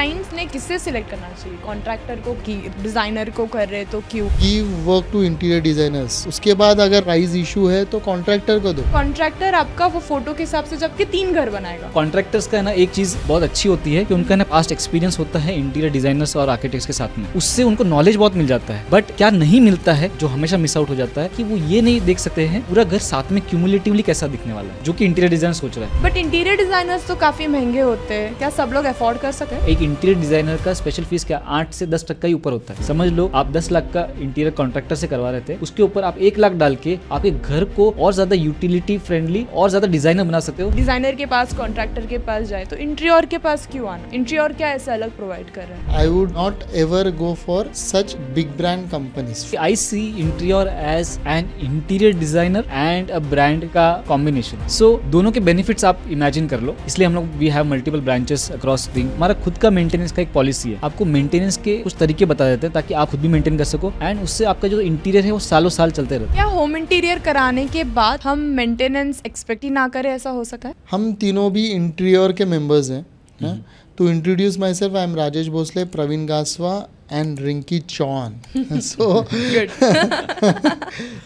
Clients ने किससे select करना चाहिए कॉन्ट्रैक्टर को की डिज़ाइनर को कर रहे तो क्यों give work to interior designers उसके बाद अगर प्राइस इशू है तो कॉन्ट्रैक्टर को दो कॉन्ट्रैक्टर आपका वो फोटो के हिसाब से जबकि तीन घर बनाएगा कॉन्ट्रैक्टर्स का ना एक चीज़ बहुत अच्छी होती है की उनका ना पास्ट एक्सपीरियंस होता है इंटीरियर डिजाइनर्स और आर्किटेक्ट्स के साथ में उससे उनको नॉलेज बहुत मिल जाता है बट क्या नहीं मिलता है जो हमेशा मिस आउट हो जाता है की वो ये नहीं देख सकते हैं पूरा घर साथ में क्यूमुलेटिवली कैसा दिखने वाला है जो की इंटीरियर डिजाइन सोच रहा है बट इंटीरियर डिजाइनर्स तो काफी महंगे होते हैं क्या सब लोग अफोर्ड कर सकते हैं एक इंटीरियर डिजाइनर का स्पेशल फीस क्या आठ से दस टक्का ही ऊपर होता है समझ लो आप दस लाख का इंटीरियर कॉन्ट्रेक्टर से करवा रहे थे उसके ऊपर आप एक लाख डाल के आपके घर को और ज्यादा यूटिलिटी फ्रेंडली और ज्यादा डिजाइनर बना सकते हो डिजाइनर के पास कॉन्ट्रेक्टर के पास जाए तो इंटीरियर के पास क्यों आना इंटीरियर क्या ऐसा अलग प्रोवाइड कर रहा है I would not ever go for such big brand companies I see interior as an interior designer and a brand का कॉम्बिनेशन सो so, दोनों के बेनिफिट्स आप इमेजिन कर लो इसलिए हम लोग we have multiple branches across thing हमारा खुद का मेंटेनेंस का एक पॉलिसी है आपको मेंटेनेंस के कुछ तरीके बता देते हैं ताकि आप खुद भी मेंटेन कर सको एंड उससे आपका जो इंटीरियर है वो सालों साल चलते रहते क्या होम इंटीरियर कराने के बाद हम मेंटेनेंस एक्सपेक्ट ही ना करें ऐसा हो सका हम तीनों भी इंटीरियर के मेंबर्स हैं है? Introduce myself I am Rajesh Bhosale Praveen Gaswa and Rinki Chauhan so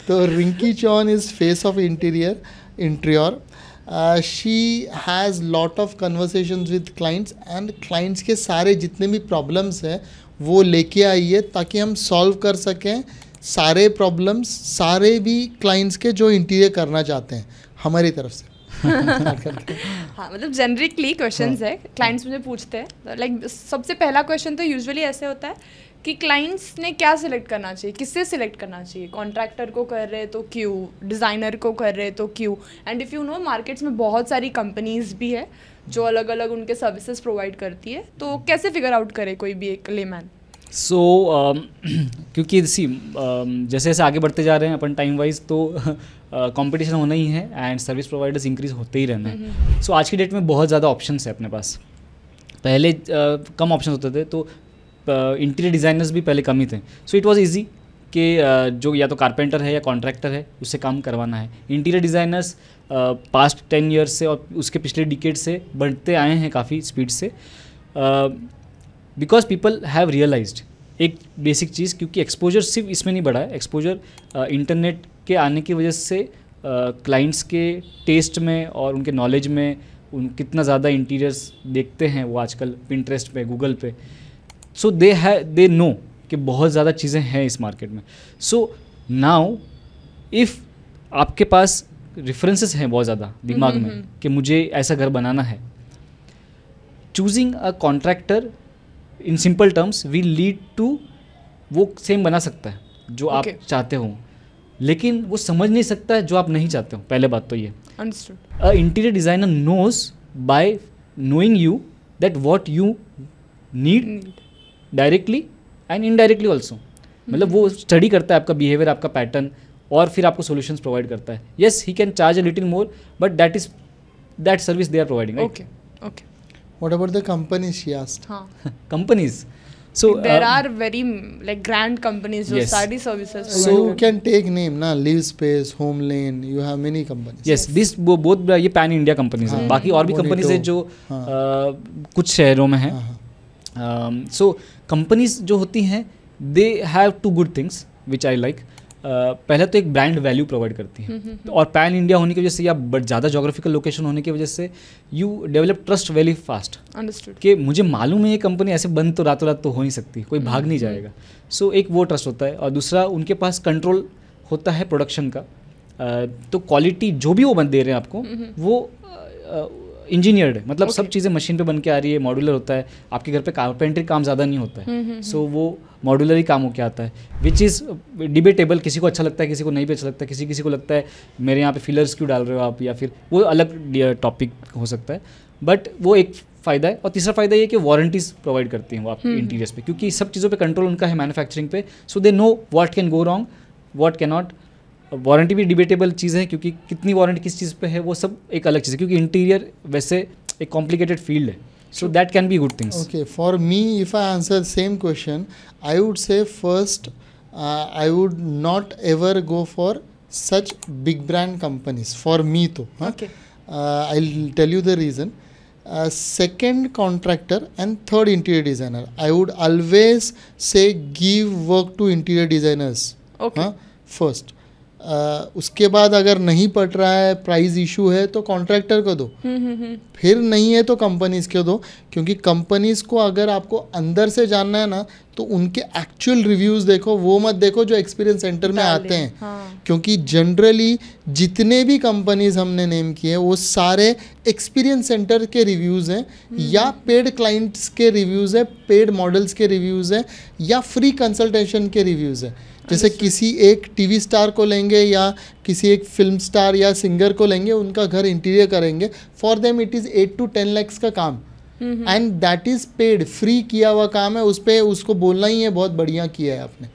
तो Rinki Chauhan is face of interior interior she uh, she has lot of conversations with clients and clients के सारे जितने भी problems हैं वो लेके आई है ताकि हम solve कर सकें सारे problems सारे भी clients के जो इंटीरियर करना चाहते हैं हमारी तरफ से हाँ मतलब जेनरिकली क्वेश्चंस है क्लाइंट्स मुझे पूछते हैं लाइक सबसे पहला क्वेश्चन तो यूजुअली ऐसे होता है कि क्लाइंट्स ने क्या सिलेक्ट करना चाहिए किससे सिलेक्ट करना चाहिए कॉन्ट्रैक्टर को कर रहे तो क्यों डिज़ाइनर को कर रहे तो क्यों and if you know markets में बहुत सारी कंपनीज भी है जो अलग अलग उनके सर्विसेज प्रोवाइड करती है तो कैसे फिगर आउट करे कोई भी एक लेमैन सो so, uh, क्योंकि सी uh, जैसे जैसे आगे बढ़ते जा रहे हैं अपन टाइम वाइज तो कंपटीशन uh, होना ही है एंड सर्विस प्रोवाइडर्स इंक्रीज होते ही रहना है सो हम्म, हम्म। so, आज की डेट में बहुत ज़्यादा ऑप्शंस है अपने पास पहले uh, कम ऑप्शन होते थे तो इंटीरियर डिज़ाइनर्स भी पहले कम ही थे सो इट वॉज़ ईजी कि जो या तो कारपेंटर है या कॉन्ट्रैक्टर है उससे काम करवाना है interior designers past ten years से और उसके पिछले डिकेट से बढ़ते आए हैं काफ़ी स्पीड से बिकॉज पीपल हैव रियलाइज एक बेसिक चीज़ क्योंकि एक्सपोजर सिर्फ इसमें नहीं बढ़ा है एक्सपोजर इंटरनेट के आने की वजह से क्लाइंट्स के टेस्ट में और उनके नॉलेज में उन कितना ज़्यादा इंटीरियर्स देखते हैं वो आजकल पिंटरेस्ट पे गूगल पे सो दे है दे नो कि बहुत ज़्यादा चीज़ें हैं इस मार्केट में सो नाउ इफ़ आपके पास रेफरेंसेस हैं बहुत ज़्यादा दिमाग में कि मुझे ऐसा घर बनाना है choosing a contractor in simple terms we lead to वो सेम बना सकता है जो okay. आप चाहते हो लेकिन वो समझ नहीं सकता है जो आप नहीं चाहते हो पहले बात तो ये a interior designer knows by knowing you that what you need directly and indirectly also मतलब वो स्टडी करता है आपका बिहेवियर आपका पैटर्न और फिर आपको सोल्यूशन प्रोवाइड करता है yes he can charge a little more but that is that service they are providing okay okay what about the companies she asked huh. companies so like there uh, are very like grand companies who yes. study services so you can take name na live space homelane you have many companies yes, yes. this वो both ये pan india companies हैं बाकी और भी companies हैं जो कुछ शहरों में हैं सो कंपनीज जो होती हैं they have two good things which I like पहले तो एक ब्रांड वैल्यू प्रोवाइड करती हैं हम्म, हम्म, हम्म। और पैन इंडिया होने की वजह से या बट ज़्यादा जोग्राफिकल लोकेशन होने की वजह से you develop trust very fast कि मुझे मालूम है ये कंपनी ऐसे बंद तो रातों रात तो हो नहीं सकती कोई भाग नहीं जाएगा सो एक वो ट्रस्ट होता है और दूसरा उनके पास कंट्रोल होता है प्रोडक्शन का uh, तो क्वालिटी जो भी वो बंद दे रहे हैं आपको वो uh, इंजीनियर्ड है मतलब okay. सब चीज़ें मशीन पे बन के आ रही है मॉड्यूलर होता है आपके घर पे कारपेंट्री काम ज़्यादा नहीं होता है सो हम्म, हम्म, so, हम्म। वो मॉड्यूलर ही काम के आता है विच इज़ डिबेटेबल किसी को अच्छा लगता है किसी को नहीं भी अच्छा लगता है किसी किसी को लगता है मेरे यहाँ पे फिलर्स क्यों डाल रहे हो आप या फिर वो अलग टॉपिक हो सकता है बट वो एक फ़ायदा है और तीसरा फ़ायदा ये कि वारंटीज प्रोवाइड करती हैं वो आपके इंटीरियर्स पे क्योंकि सब चीज़ों पे कंट्रोल उनका है मैन्युफैक्चरिंग पे so they know what can go wrong what can not warranty भी डिबेटेबल चीज़ है क्योंकि कितनी वारंटी किस चीज़ पे है वो सब एक अलग चीज़ है क्योंकि इंटीरियर वैसे एक कॉम्प्लिकेटेड फील्ड है so that can be good things okay for me if I answer same question I would say first I would not ever go for such big brand companies for me तो I tell you the reason second contractor and third interior designer I would always say give work to interior designers first उसके बाद अगर नहीं पट रहा है price issue है तो कॉन्ट्रैक्टर को दो हम्म, हम्म, हम्म। फिर नहीं है तो कंपनीज को दो क्योंकि कंपनीज को अगर आपको अंदर से जानना है ना तो उनके एक्चुअल रिव्यूज देखो वो मत देखो जो एक्सपीरियंस सेंटर में आते हैं हाँ। क्योंकि जनरली जितने भी कंपनीज हमने नेम किए वो सारे एक्सपीरियंस सेंटर के रिव्यूज़ हैं या पेड क्लाइंट्स के रिव्यूज़ है पेड मॉडल्स के रिव्यूज़ है या फ्री कंसल्टेशन के रिव्यूज़ है जैसे किसी एक टीवी स्टार को लेंगे या किसी एक फिल्म स्टार या सिंगर को लेंगे उनका घर इंटीरियर करेंगे for them it is eight to ten lakhs का काम and that is paid free किया हुआ काम है उस पर उसको बोलना ही है बहुत बढ़िया किया है आपने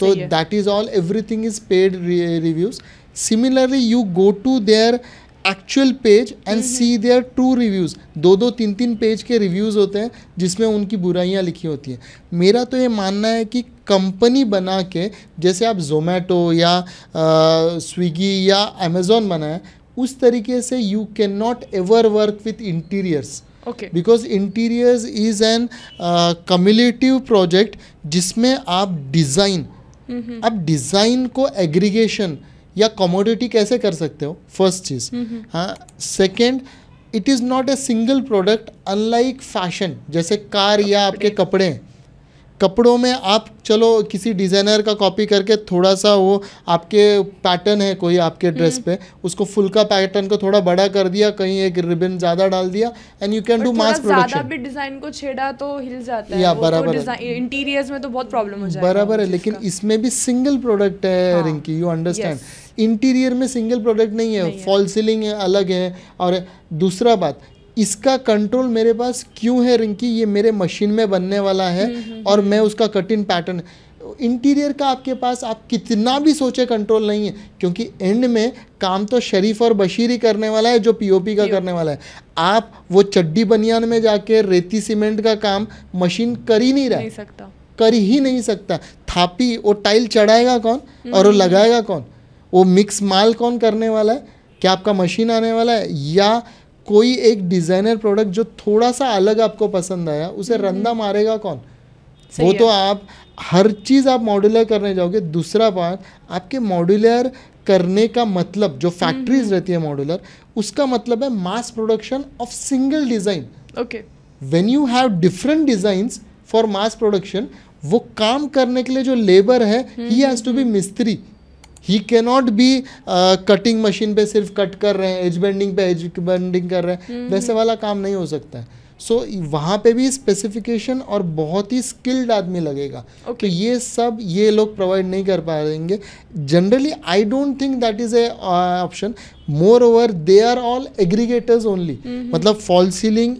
तो that is all everything is paid reviews similarly you go to their actual page and see there two reviews दो दो तीन तीन पेज के रिव्यूज़ होते हैं जिसमें उनकी बुराइयाँ लिखी होती हैं मेरा तो ये मानना है कि कंपनी बना के जैसे आप जोमेटो या स्विगी या अमेज़ोन बनाए उस तरीके से you can not ever work with interiors because interiors is an cumulative project जिसमें आप डिज़ाइन mm-hmm. आप डिज़ाइन को एग्रीगेशन या कमोडिटी कैसे कर सकते हो फर्स्ट चीज़ हाँ second it is not a single product unlike fashion जैसे कार या आपके कपड़े हैं कपड़ों में आप चलो किसी डिज़ाइनर का कॉपी करके थोड़ा सा वो आपके पैटर्न है कोई आपके ड्रेस हम्म। पे उसको फुल का पैटर्न को थोड़ा बड़ा कर दिया कहीं एक रिबन ज़्यादा डाल दिया and you can do mass production भी डिज़ाइन को छेड़ा तो हिल जाता है या तो बराबर तो इंटीरियर्स में तो बहुत प्रॉब्लम हो जाएगा बराबर है लेकिन इसमें भी सिंगल प्रोडक्ट है हाँ। रिंकी यू अंडरस्टैंड इंटीरियर में सिंगल प्रोडक्ट नहीं है फॉल सीलिंग अलग है और दूसरा बात इसका कंट्रोल मेरे पास क्यों है रिंकी ये मेरे मशीन में बनने वाला है हम्म, हम्म, और हम्म। मैं उसका कटिन पैटर्न इंटीरियर का आपके पास आप कितना भी सोचे कंट्रोल नहीं है क्योंकि एंड में काम तो शरीफ और बशीर ही करने वाला है जो पीओपी का करने वाला है आप वो चड्डी बनियान में जाके रेती सीमेंट का काम मशीन कर ही नहीं रहा नहीं सकता कर ही नहीं सकता थापी वो टाइल चढ़ाएगा कौन और वो लगाएगा कौन वो मिक्स माल कौन करने वाला है क्या आपका मशीन आने वाला है या कोई एक डिज़ाइनर प्रोडक्ट जो थोड़ा सा अलग आपको पसंद आया उसे हम्म, रंदा हम्म। मारेगा कौन वो तो आप हर चीज़ आप मॉड्यूलर करने जाओगे दूसरा बात आपके मॉड्यूलर करने का मतलब जो फैक्ट्रीज हम्म, रहती है मॉड्यूलर उसका मतलब है mass production of single design okay when you have different design for mass production वो काम करने के लिए जो लेबर है ही हैज़ टू बी मिस्त्री he can not be cutting machine पे सिर्फ कट कर रहे हैं एज बेंडिंग पे एज बेंडिंग कर रहे हैं हम्म। वैसे वाला काम नहीं हो सकता है सो so, वहाँ पे भी स्पेसिफिकेशन और बहुत ही स्किल्ड आदमी लगेगा okay. तो ये सब ये लोग प्रोवाइड नहीं कर पाएंगे generally I don't think that is a option more over they are all aggregators only मतलब फॉल सीलिंग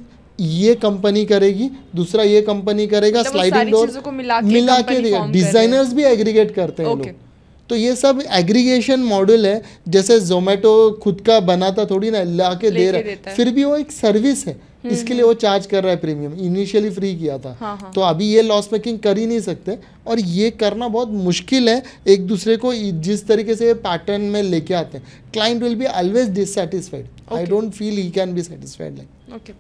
ये कंपनी करेगी दूसरा ये कंपनी करेगा मतलब स्लाइडिंग डोर मिला के, मिला के डिजाइनर्स भी एग्रीगेट करते हैं okay. लोग तो ये सब एग्रीगेशन मॉडल है जैसे जोमेटो खुद का बनाता थोड़ी ना ला के दे रहा है फिर भी वो एक सर्विस है हम्म, इसके हम्म। लिए वो चार्ज कर रहा है प्रीमियम इनिशियली फ्री किया था हाँ हाँ। तो अभी ये लॉस मेकिंग कर ही नहीं सकते और ये करना बहुत मुश्किल है एक दूसरे को जिस तरीके से पैटर्न में लेके आते हैं client will be always dissatisfied I don't feel he can be satisfied like okay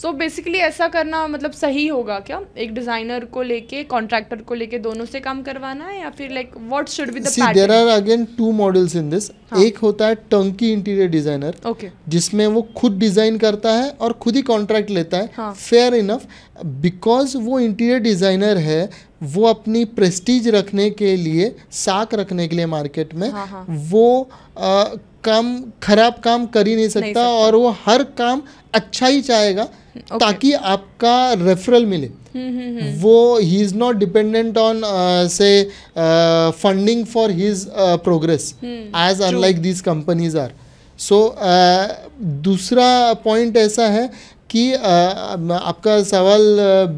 so so basically ऐसा करना मतलब सही होगा क्या एक डिजाइनर को लेके कॉन्ट्रैक्टर को लेके दोनों से काम करवाना है या फिर like what should be the pattern there are again two models in this एक होता है टंकी इंटीरियर डिजाइनर ओके जिसमें वो खुद डिजाइन करता है और खुद ही कॉन्ट्रैक्ट लेता है फेयर इनफ बिकॉज वो इंटीरियर डिजाइनर है वो अपनी प्रेस्टीज रखने के लिए साख रखने के लिए मार्केट में हाँ, हाँ। वो काम खराब काम कर ही नहीं सकता और वो हर काम अच्छा ही चाहेगा okay. ताकि आपका रेफरल मिले हम्म, हम्म, हम्म। वो he is not dependent on say funding for his progress as unlike these companies are so दूसरा पॉइंट ऐसा है कि uh, आपका सवाल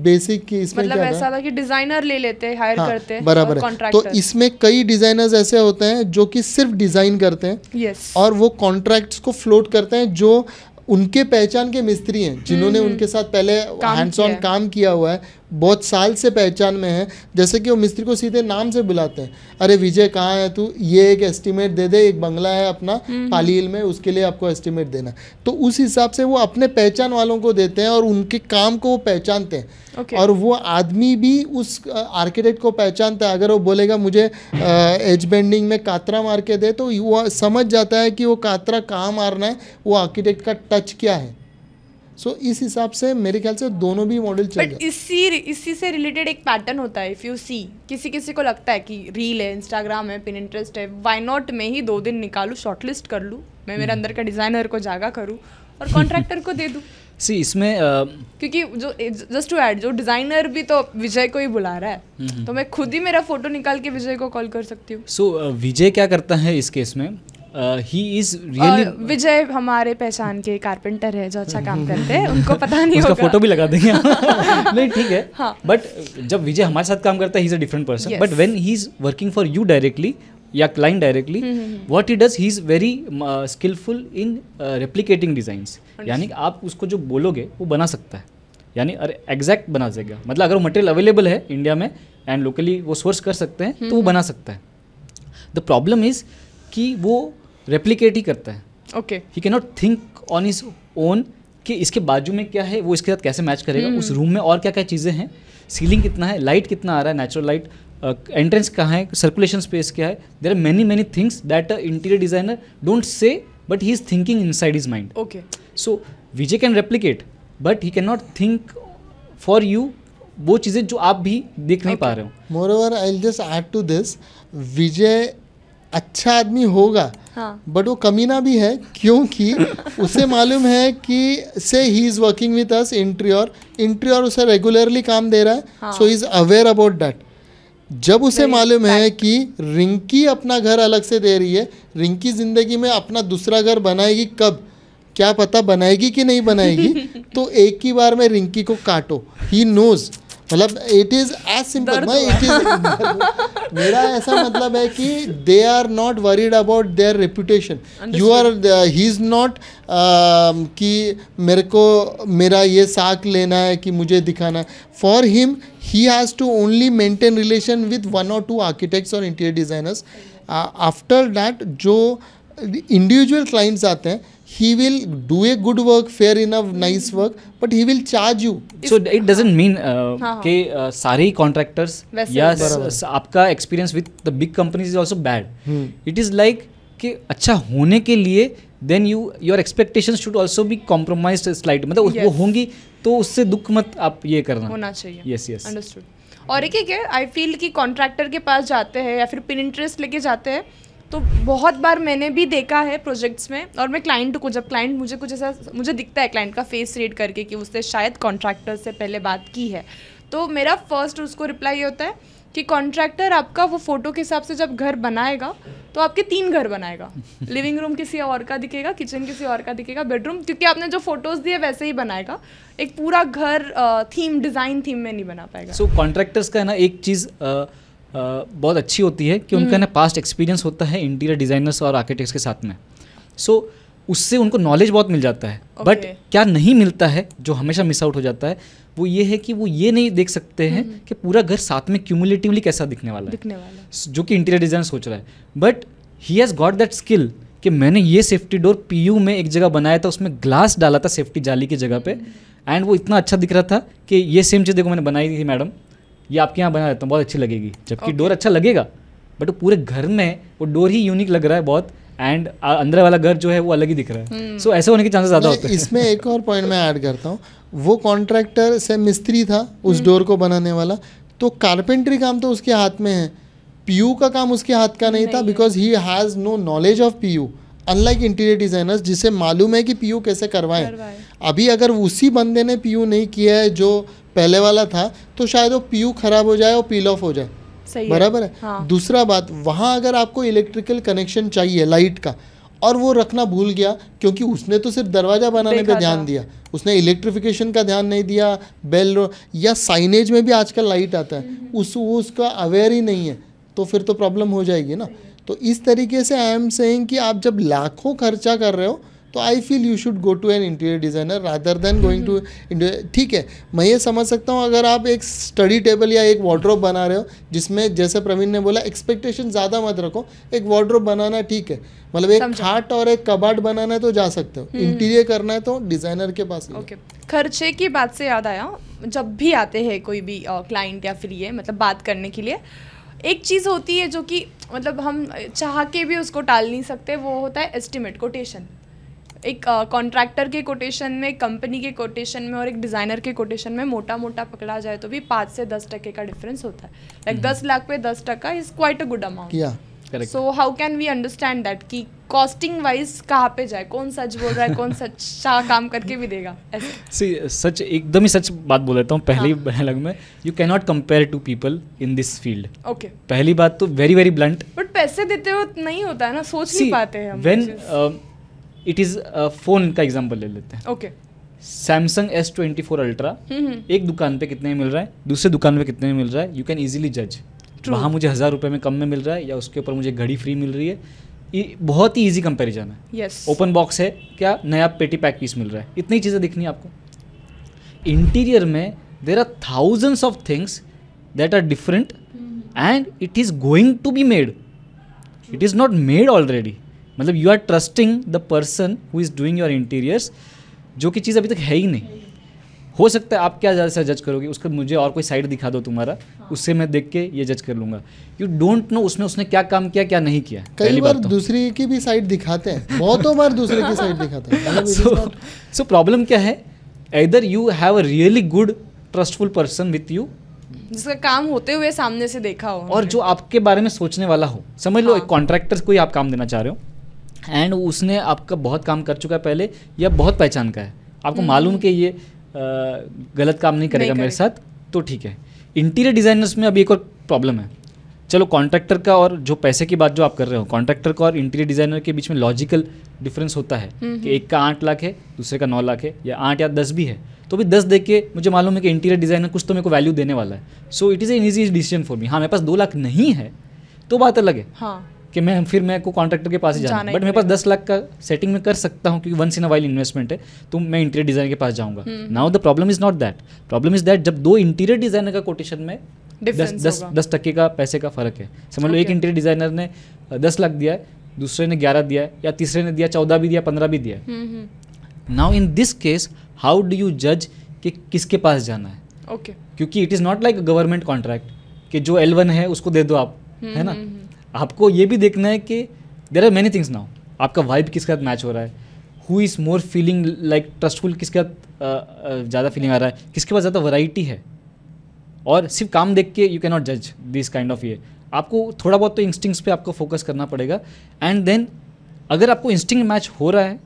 बेसिक uh, इसमें मतलब क्या ऐसा था कि डिजाइनर ले लेते हैं हायर हाँ, करते हैं बराबर तो इसमें कई डिजाइनर्स ऐसे होते हैं जो कि सिर्फ डिजाइन करते हैं yes. और वो कॉन्ट्रैक्ट्स को फ्लोट करते हैं जो उनके पहचान के मिस्त्री हैं जिन्होंने हम्म, हम्म। उनके साथ पहले हैंड्स ऑन काम किया हुआ है बहुत साल से पहचान में है जैसे कि वो मिस्त्री को सीधे नाम से बुलाते हैं अरे विजय कहाँ है तू ये एक एस्टिमेट दे दे एक बंगला है अपना हम्म। पालील में उसके लिए आपको एस्टिमेट देना तो उस हिसाब से वो अपने पहचान वालों को देते हैं और उनके काम को वो पहचानते हैं okay. और वो आदमी भी उस आर्किटेक्ट को पहचानता है अगर वो बोलेगा मुझे एज बेंडिंग में कातरा मार के दे तो वो समझ जाता है कि वो कातरा कहाँ मारना है वो आर्किटेक्ट का टच क्या है सो so, इस हिसाब से मेरे ख्याल से दोनों भी मॉडल चल बट इसी इसी से रिलेटेड एक पैटर्न होता है इफ़ यू सी किसी किसी को लगता है कि रील है इंस्टाग्राम है पिन इंटरेस्ट है वाई नॉट मैं ही दो दिन निकालू शॉर्टलिस्ट कर लूँ मैं मेरे हम्म। अंदर का डिज़ाइनर को जागा करूँ और कॉन्ट्रैक्टर को दे दूँ सी इसमें uh... क्योंकि जो जस्ट टू ऐड जो डिज़ाइनर भी तो विजय को ही बुला रहा है हम्म, हम्म। तो मैं खुद ही मेरा फोटो निकाल के विजय को कॉल कर सकती हूँ सो so, uh, विजय क्या करता है इस केस में ही इज रियली विजय हमारे पहचान के कारपेंटर है जो अच्छा काम करते हैं उनको पता नहीं होगा फोटो भी लगा देंगे नहीं ठीक है बट हाँ। जब विजय हमारे साथ काम करता है he is a different person but when he is working for you directly या client directly what he does he is very skillful in replicating designs यानी आप उसको जो बोलोगे वो बना सकता है यानी अरे एग्जैक्ट बना देगा मतलब अगर वो मटेरियल अवेलेबल है इंडिया में एंड लोकली वो सोर्स कर सकते हैं तो वो हम्म, हम्म। बना सकता है द प्रॉब्लम इज़ कि वो रेप्लीकेट ही करता है okay he can not think on his own कि इसके बाजू में क्या है वो इसके साथ कैसे मैच करेगा हम्म। उस रूम में और क्या क्या चीज़ें हैं सीलिंग कितना है लाइट कितना आ रहा है नेचुरल लाइट एंट्रेंस कहाँ है सर्कुलेशन स्पेस क्या है there are many many things that interior designer don't say but he is thinking inside his mind okay so Vijay can replicate but he can not think for you वो चीज़ें जो आप भी देख नहीं okay. पा रहे हो moreover I just add to this Vijay अच्छा आदमी होगा हाँ. बट वो कमीना भी है क्योंकि उसे मालूम है कि say he is working with us इंट्री इंट्रियोर उसे रेगुलरली काम दे रहा है so is aware about that जब उसे मालूम है कि रिंकी अपना घर अलग से दे रही है रिंकी ज़िंदगी में अपना दूसरा घर बनाएगी कब क्या पता बनाएगी कि नहीं बनाएगी तो एक ही बार में रिंकी को काटो ही नोज़ मतलब it is as simple it is मेरा ऐसा मतलब है कि they are not worried about their reputation you are he is not कि मेरे को मेरा ये साक लेना है कि मुझे दिखाना for him he has to only maintain relation with one और टू आर्किटेक्ट्स और इंटीरियर डिज़ाइनर्स आफ्टर दैट जो इंडिविजुअल क्लाइंट्स आते हैं he will do a good work fair enough nice work but he will charge you so it doesn't mean uh, ke uh, sare contractors yes aapka experience with the big companies is also bad hmm. it is like कि अच्छा होने के लिए then you your expectation should also be compromise slight matlab yes. wo hongi to usse dukh mat aap ye karna hona chahiye yes yes understood और एक एक है I feel कि कॉन्ट्रैक्टर के पास जाते हैं या फिर पिन इंटरेस्ट लेके जाते हैं तो बहुत बार मैंने भी देखा है प्रोजेक्ट्स में और मैं क्लाइंट को जब क्लाइंट मुझे कुछ ऐसा मुझे दिखता है क्लाइंट का फेस रीड करके कि उसने शायद कॉन्ट्रैक्टर से पहले बात की है तो मेरा फर्स्ट उसको रिप्लाई ये होता है कि कॉन्ट्रैक्टर आपका वो फ़ोटो के हिसाब से जब घर बनाएगा तो आपके तीन घर बनाएगा लिविंग रूम किसी और का दिखेगा किचन किसी और का दिखेगा बेडरूम क्योंकि आपने जो फोटोज़ दिए वैसे ही बनाएगा एक पूरा घर थीम डिज़ाइन थीम में नहीं बना पाएगा सो so, कॉन्ट्रैक्टर्स का है ना एक चीज़ uh, बहुत अच्छी होती है कि उनका हम्म। ना पास्ट एक्सपीरियंस होता है इंटीरियर डिज़ाइनर्स और आर्किटेक्ट्स के साथ में सो so, उससे उनको नॉलेज बहुत मिल जाता है बट okay. क्या नहीं मिलता है जो हमेशा मिस आउट हो जाता है वो ये है कि वो ये नहीं देख सकते हैं हम्म। कि पूरा घर साथ में क्यूमुलेटिवली कैसा दिखने वाला दिखने है वाला। जो कि इंटीरियर डिज़ाइन सोच रहा है but he has got that skill कि मैंने ये सेफ्टी डोर पी में एक जगह बनाया था उसमें ग्लास डाला था सेफ्टी जाली की जगह पे एंड हम्म। वो इतना अच्छा दिख रहा था कि ये सेम चीज़ देखो मैंने बनाई थी मैडम ये आपके यहाँ बना देता हूँ बहुत अच्छी लगेगी जबकि डोर अच्छा लगेगा बट पूरे घर में वो डोर ही यूनिक लग रहा है बहुत एंड अंदर वाला घर जो है वो अलग ही दिख रहा है सो hmm. ऐसे होने के चांसेस ज़्यादा होते हैं इसमें एक और पॉइंट मैं ऐड करता हूँ वो कॉन्ट्रैक्टर से मिस्त्री था उस hmm. डोर को बनाने वाला तो कारपेंट्री काम तो उसके हाथ में है पीयू का काम उसके हाथ का नहीं, नहीं था because he has no knowledge of PU unlike interior designers जिसे मालूम है कि पीयू कैसे करवाएं अभी अगर उसी बंदे ने पीयू नहीं किया है जो पहले वाला था तो शायद वो पी खराब हो जाए और पील ऑफ हो जाए सही बराबर है, है? हाँ। दूसरा बात वहाँ अगर आपको इलेक्ट्रिकल कनेक्शन चाहिए लाइट का और वो रखना भूल गया क्योंकि उसने तो सिर्फ दरवाजा बनाने पे ध्यान दिया उसने इलेक्ट्रिफिकेशन का ध्यान नहीं दिया बेल या साइनेज में भी आजकल लाइट आता है हम्म, हम्म। उस वो उसका अवेयर ही नहीं है तो फिर तो प्रॉब्लम हो जाएगी ना तो इस तरीके से आई एम सेइंग कि आप जब लाखों खर्चा कर रहे हो तो I feel you should go to an interior designer rather than going to interior ठीक है मैं ये समझ सकता हूँ अगर आप एक स्टडी टेबल या एक वार्ड्रोप बना रहे हो जिसमें जैसे प्रवीण ने बोला एक्सपेक्टेशन ज़्यादा मत रखो एक वार्ड्रोप बनाना ठीक है मतलब एक खाट और एक कबाट बनाना है तो जा सकते हो इंटीरियर हम्म। करना है तो डिज़ाइनर के पास ओके खर्चे की बात से याद आया जब भी आते हैं कोई भी क्लाइंट या फिर ये मतलब बात करने के लिए एक चीज़ होती है जो कि मतलब हम चाह के भी उसको टाल नहीं सकते वो होता है एस्टिमेट कोटेशन एक कॉन्ट्रैक्टर uh, के कोटेशन में कंपनी के कोटेशन में और एक डिज़ाइनर के कोटेशन में मोटा मोटा पकड़ा जाए तो भी पाँच से दस टके का डिफरेंस होता है लाइक हम्म। दस लाख पे दस टका is quite a good amount so how can we understand that कि कॉस्टिंग वाइज कहाँ पे जाए कौन सच बोल रहा है कौन सच्चा काम करके भी देगा सी सच एकदम ही सच बात बोल देता हूँ पहली हाँ. लग में you can not compare to people in this field okay पहली बात तो वेरी वेरी ब्लंट बट पैसे देते हो नहीं होता है ना सोच See, नहीं पाते हैं वेन इट इज फोन का एग्जाम्पल ले लेते हैं okay Samsung S twenty four Ultra एक दुकान पे कितने मिल रहा है दूसरे दुकान पे कितने में मिल रहा है यू कैन इजिली जज वहाँ मुझे हज़ार रुपये में कम में मिल रहा है या उसके ऊपर मुझे घड़ी फ्री मिल रही है बहुत ही ईजी कंपेरिजन है यस ओपन बॉक्स है क्या नया पेटी पैक पीस मिल रहा है इतनी चीज़ें दिखनी आपको इंटीरियर में there are thousands of things that are different and it is going to be made it is not made already मतलब you are trusting the person who is doing your interiors जो कि चीज़ अभी तक है ही नहीं हो सकता है आप क्या ज़्यादा से जज करोगे उसका मुझे और कोई साइड दिखा दो तुम्हारा हाँ। उससे मैं देख के ये जज कर लूंगा यू डोंट नो उसमें उसने क्या काम किया क्या नहीं किया कई बार बार तो। दूसरी की भी साइड दिखाते हैं बहुतों बार दूसरे की साइड दिखाते हैं सो सो प्रॉब्लम क्या है इधर you have a really good trustful person with you जिसका काम होते हुए सामने से देखा हो और जो आपके बारे में सोचने वाला हो समझ लो एक कॉन्ट्रैक्टर को ही आप काम देना चाह रहे हो एंड उसने आपका बहुत काम कर चुका है पहले या बहुत पहचान का है आपको हम्म। मालूम कि ये गलत काम नहीं करेगा मेरे साथ तो ठीक है इंटीरियर डिज़ाइनर्स में अभी एक और प्रॉब्लम है चलो कॉन्ट्रैक्टर का और जो पैसे की बात जो आप कर रहे हो कॉन्ट्रैक्टर का और इंटीरियर डिज़ाइनर के बीच में लॉजिकल डिफरेंस होता है हम्म, कि हम्म। एक का आठ लाख है दूसरे का नौ लाख है या आठ या दस भी है तो भी दस देख के मुझे मालूम है कि इंटीरियर डिज़ाइनर कुछ तो मेरे को वैल्यू देने वाला है so it is an easy decision for me हाँ मेरे पास दो लाख नहीं है तो बात अलग है हाँ कि मैं फिर मैं को कॉन्ट्रैक्टर के पास ही जाना बट मेरे पास दस लाख का सेटिंग में कर सकता हूँ क्योंकि once in a while investment है तो मैं इंटीरियर डिजाइनर के पास जाऊँगा now the problem is not that problem is that जब दो इंटीरियर डिजाइनर का कोटेशन में दस दस दस टक्के का पैसे का फर्क है समझ लो एक इंटीरियर डिजाइनर ने दस लाख दिया है दूसरे ने ग्यारह दिया है या तीसरे ने दिया चौदह भी दिया पंद्रह भी दिया now in this case how do you जज कि किसके पास जाना है ओके क्योंकि it is not like government contract कि जो एल वन है उसको दे दो आप हम्म, है ना हम्म, हम्म। आपको ये भी देखना है कि there are many things now आपका वाइब किसके साथ मैच हो रहा है who is more feeling like trustful किसके साथ ज़्यादा फीलिंग आ रहा है किसके पास ज़्यादा वराइटी है और सिर्फ काम देख के यू कैन नॉट जज दिस काइंड ऑफ ये आपको थोड़ा बहुत तो इंस्टिंग्स पे आपको फोकस करना पड़ेगा एंड देन अगर आपको इंस्टिंग मैच हो रहा है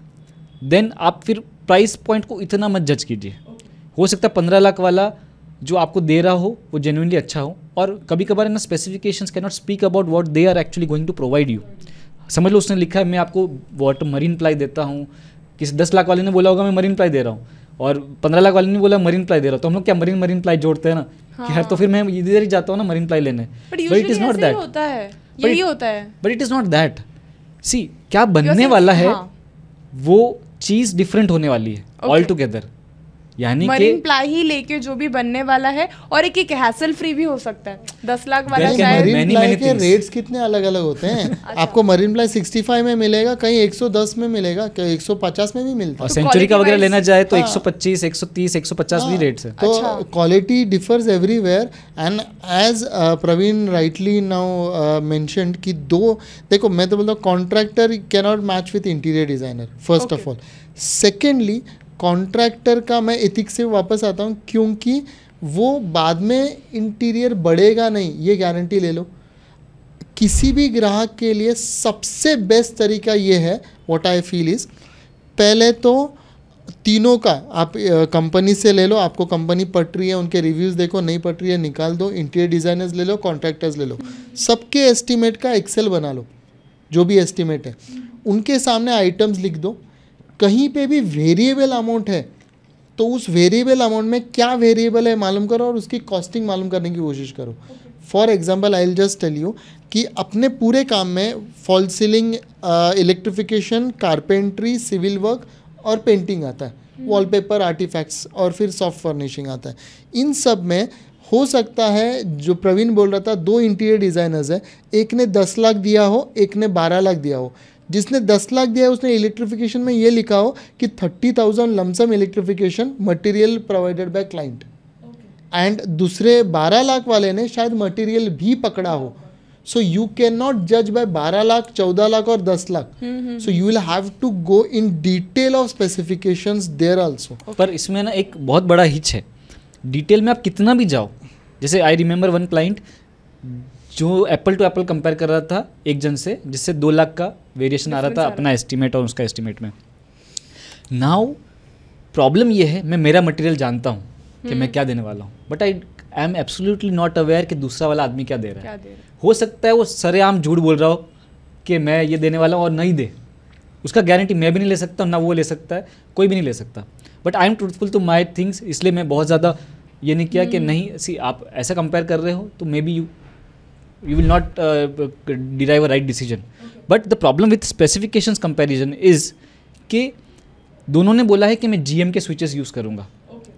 देन आप फिर प्राइस पॉइंट को इतना मत जज कीजिए हो सकता है पंद्रह लाख वाला जो आपको दे रहा हो वो जेनुअनली अच्छा हो और कभी कभार ना specifications can not speak about what they are actually going to provide you समझ लो उसने लिखा है मैं आपको वाटर मरीन प्लाई देता हूँ किसी दस लाख वाले ने बोला होगा मैं मरीन प्लाई दे रहा हूँ और पंद्रह लाख वाले ने बोला मरीन प्लाई दे रहा हूँ तो हम लोग क्या मरीन मरीन प्लाई जोड़ते हैं ना हाँ। कि हर हाँ। तो फिर मैं इधर ही जाता हूँ ना मरीन प्लाई लेने but it is not that होता है होता है but it is not that see क्या बनने वाला है हाँ। वो चीज़ डिफरेंट होने वाली है ऑल टुगेदर यानी मरीन प्लाई ही लेके जो भी बनने वाला है और एक एक हैसल फ्री भी हो सकता है दस लाख वाला शायद मरीन प्लाई के रेट्स कितने अलग अलग होते हैं अच्छा। आपको मरीन प्लाई सिक्सटी फाइव में मिलेगा कहीं 110 में मिलेगा कहीं 150 में भी मिलता है तो सेंचुरी का वगैरह लेना चाहे तो 125 130 150 भी रेट्स हाँ। है तो quality differs everywhere and as Praveen rightly now mentioned कि दो देखो मैं तो बोलता हूँ contractor can not match with interior designer first of all secondly contractor का मैं इथिक्स से वापस आता हूँ क्योंकि वो बाद में इंटीरियर बढ़ेगा नहीं ये गारंटी ले लो किसी भी ग्राहक के लिए सबसे बेस्ट तरीका ये है व्हाट आई फील इज़ पहले तो तीनों का आप कंपनी से ले लो आपको कंपनी पट रही है उनके रिव्यूज़ देखो नहीं पट रही है निकाल दो इंटीरियर डिज़ाइनर्स ले लो कॉन्ट्रैक्टर्स ले लो सबके एस्टिमेट का एक्सेल बना लो जो भी एस्टिमेट है उनके सामने आइटम्स लिख दो कहीं पे भी वेरिएबल अमाउंट है तो उस वेरिएबल अमाउंट में क्या वेरिएबल है मालूम करो और उसकी कॉस्टिंग मालूम करने की कोशिश करो for example I just tell you कि अपने पूरे काम में false ceiling electrification carpentry civil work और पेंटिंग आता है वॉलपेपर हम्म। आर्टिफैक्ट्स और फिर सॉफ्ट फर्निशिंग आता है इन सब में हो सकता है जो प्रवीण बोल रहा था दो इंटीरियर डिज़ाइनर्स है एक ने दस लाख दिया हो एक ने बारह लाख दिया हो जिसने दस लाख दिया है उसने इलेक्ट्रिफिकेशन में ये लिखा हो कि thirty thousand lumpsum electrification material provided by client and दूसरे बारह लाख वाले ने शायद मटेरियल भी पकड़ा हो सो यू कैन नॉट जज बाय बारह लाख चौदह लाख और दस lakh so you will have to go in detail of specification there also पर इसमें ना एक बहुत बड़ा हिच है डिटेल में आप कितना भी जाओ जैसे आई रिमेंबर वन क्लाइंट जो एप्पल टू एप्पल कंपेयर कर रहा था एक जन से जिससे दो लाख का वेरिएशन आ रहा था अपना एस्टिमेट और उसका एस्टिमेट में नाउ प्रॉब्लम ये है मैं मेरा मटेरियल जानता हूँ कि मैं हम्म। क्या देने वाला हूँ but I I am absolutely not aware कि दूसरा वाला आदमी क्या दे रहा है हो सकता है वो सरेआम झूठ बोल रहा हो कि मैं ये देने वाला हूँ और नहीं दे उसका गारंटी मैं भी नहीं ले सकता ना वो ले सकता है कोई भी नहीं ले सकता but I am truthful to my things इसलिए मैं बहुत ज़्यादा ये नहीं किया कि हम्म। नहीं सी आप ऐसा कंपेयर कर रहे हो तो maybe you you will not uh, derive a right but the problem with specification comparison is कि दोनों ने बोला है कि मैं जी के स्विचेस यूज़ करूँगा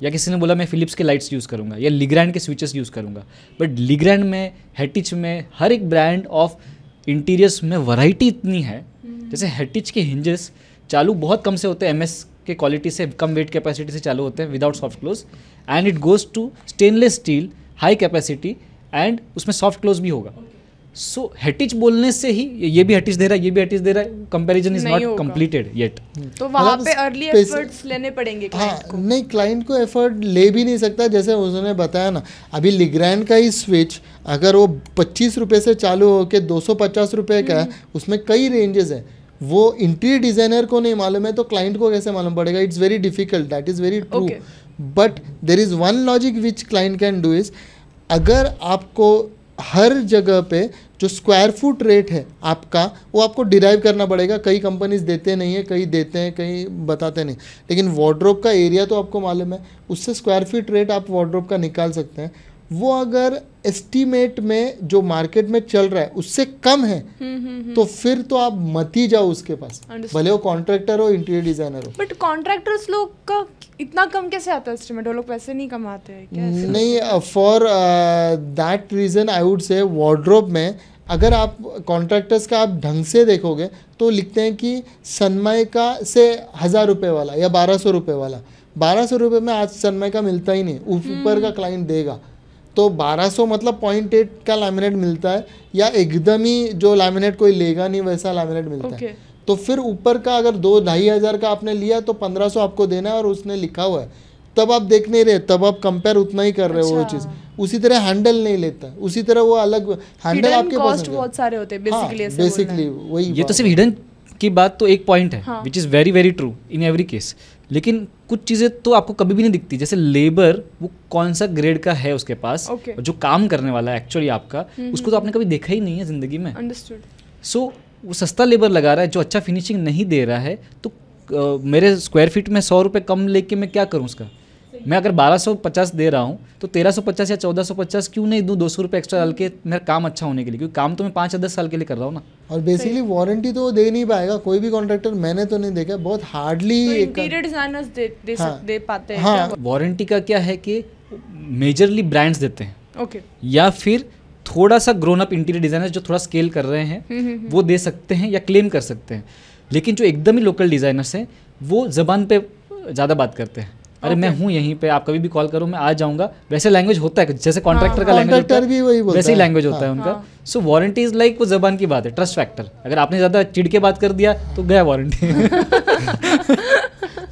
या किसी ने बोला मैं फिलिप्स के लाइट्स यूज़ करूँगा या लिग्रैंड के स्विचेस यूज़ करूँगा बट लिग्रैंड में हेटिच में हर एक ब्रांड ऑफ इंटीरियर्स में वराइटी इतनी है हम्म। जैसे हेटिच के हिंजेस चालू बहुत कम से होते हैं एम के क्वालिटी से कम वेट कैपेसिटी से चालू होते हैं without soft close and it goes to stainless steel high capacity and उसमें सॉफ्ट क्लोज भी होगा सो so, हेटिच बोलने से ही ये भी हेटिच दे रहा है ये भी हेटिच दे रहा है comparison is not completed yet तो वहां मतलब पे अर्ली एफर्ट्स लेने पड़ेंगे क्लाइंट हाँ, को. नहीं क्लाइंट को एफर्ट ले भी नहीं सकता जैसे उसने बताया ना अभी लिग्रैंड का ही स्विच अगर वो पच्चीस रुपये से चालू हो के दो सौ पचास रुपये का है हम्म। उसमें कई रेंजेस हैं वो इंटीरियर डिजाइनर को नहीं मालूम है तो क्लाइंट को कैसे मालूम पड़ेगा it's very difficult that is very true but there is one logic which client can do is अगर आपको हर जगह पे जो स्क्वायर फुट रेट है आपका वो आपको डिराइव करना पड़ेगा कई कंपनीज देते नहीं है कई देते हैं कई बताते नहीं लेकिन वार्ड्रोप का एरिया तो आपको मालूम है उससे स्क्वायर फीट रेट आप वार्ड्रोप का निकाल सकते हैं वो अगर एस्टीमेट में जो मार्केट में चल रहा है उससे कम है हुँ, हम्म, हम्म, हम्म। तो फिर तो आप मत ही जाओ उसके पास भले वो कॉन्ट्रैक्टर हो इंटीरियर डिजाइनर हो बट कॉन्ट्रैक्टर्स लोग का इतना कम कैसे आता है एस्टीमेट वो लोग पैसे नहीं कमाते हैं नहीं for that reason I would say wardrobe में अगर आप कॉन्ट्रैक्टर्स का आप ढंग से देखोगे तो लिखते हैं कि सनमय का से हज़ार रुपये वाला या बारह सौ रुपये वाला बारह सौ रुपये में आज सनमय का मिलता ही नहीं ऊपर का क्लाइंट देगा तो 1200 मतलब पॉइंट एट का लैमिनेट मिलता है या एकदम ही जो लैमिनेट कोई लेगा नहीं वैसा लैमिनेट मिलता okay. है तो फिर ऊपर का अगर दो ढाई हज़ार का आपने लिया तो 1500 आपको देना है और उसने लिखा हुआ है तब आप देख नहीं रहे तब आप कंपेयर उतना ही कर रहे हो अच्छा। वो चीज़ उसी तरह हैंडल नहीं लेता उसी तरह वो अलग हैंडल आपके पास बहुत सारे होते हैं बेसिकली हाँ, बेसिकली वही ये तो सिर्फ हिडन की बात तो एक पॉइंट है which is very very true in every case लेकिन कुछ चीज़ें तो आपको कभी भी नहीं दिखती जैसे लेबर वो कौन सा ग्रेड का है उसके पास okay. जो काम करने वाला है एक्चुअली आपका हम्म, उसको तो हम्म, आपने हम्म। कभी देखा ही नहीं है ज़िंदगी में सो so, वो सस्ता लेबर लगा रहा है जो अच्छा फिनिशिंग नहीं दे रहा है तो uh, मेरे स्क्वायर फीट में सौ रुपये कम लेके मैं क्या करूँ उसका मैं अगर 1250 दे रहा हूँ तो 1350 या 1450 क्यों नहीं दूँ दो सौ रुपये एक्स्ट्रा डाल के मेरा काम अच्छा होने के लिए क्योंकि काम तो मैं पाँच या दस साल के लिए कर रहा हूँ ना और बेसिकली वारंटी तो दे नहीं पाएगा कोई भी कॉन्ट्रेक्टर मैंने तो नहीं देखा बहुत हार्डली हाँ। वारंटी का क्या है कि मेजरली ब्रांड्स देते हैं ओके या फिर थोड़ा सा ग्रोन अप इंटीरियर डिजाइनर जो थोड़ा स्केल कर रहे हैं हम्म, हम्म, हम्म। वो दे सकते हैं या क्लेम कर सकते हैं लेकिन जो एकदम ही लोकल डिजाइनर्स हैं वो जबान पे ज़्यादा बात करते हैं अरे मैं हूँ यहीं पे आप कभी भी कॉल करो मैं आ जाऊंगा वैसे लैंग्वेज होता है जैसे कॉन्ट्रैक्टर का लैंग्वेज भी वही वैसे ही लैंग्वेज होता हाँ। है उनका सो वारंटी इज लाइक वो जबान की बात है ट्रस्ट फैक्टर अगर आपने ज़्यादा चिड़ के बात कर दिया तो गया वारंटी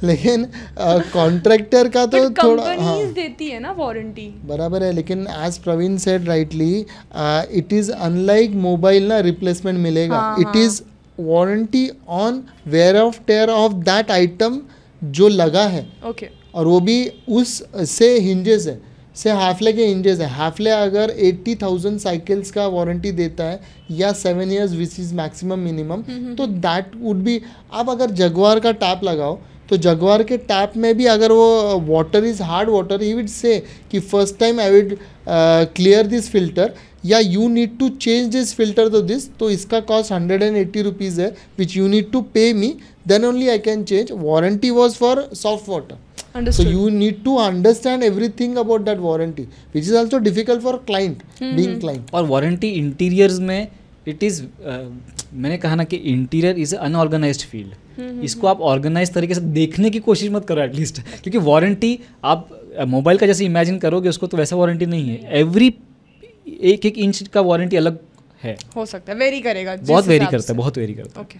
लेकिन कॉन्ट्रैक्टर का तो थोड़ा हाँ देती है ना वारंटी बराबर है लेकिन as Praveen said rightly it is unlike mobile ना रिप्लेसमेंट मिलेगा it is warranty on wear of tear of that item जो लगा है ओके okay. और वो भी उस से हिंजेस है से हाफले के इंजेस है हाफले अगर 80,000 साइकिल्स का वारंटी देता है या seven years which is maximum minimum तो दैट वुड बी आप अगर जगवार का टैप लगाओ तो जगवार के टैप में भी अगर वो water is hard water he would say कि first time I would clear this filter or you need to change this filter तो दिस तो इसका cost hundred and eighty rupees है which you need to pay me then only I can change warranty was for soft water Understood. So you need to understand everything about that warranty, which is also difficult for client mm-hmm. being client. और warranty interiors में it is uh, मैंने कहा ना कि interior is unorganised field इसको हम्म। आप organise तरीके से देखने की कोशिश मत करो एटलीस्ट क्योंकि वारंटी आप मोबाइल uh, का जैसे इमेजिन करोगे उसको तो वैसा वारंटी नहीं है एवरी एक एक इंच का वारंटी अलग है हो सकता है वेरी करेगा बहुत वेरी करता है बहुत वेरी करता है okay.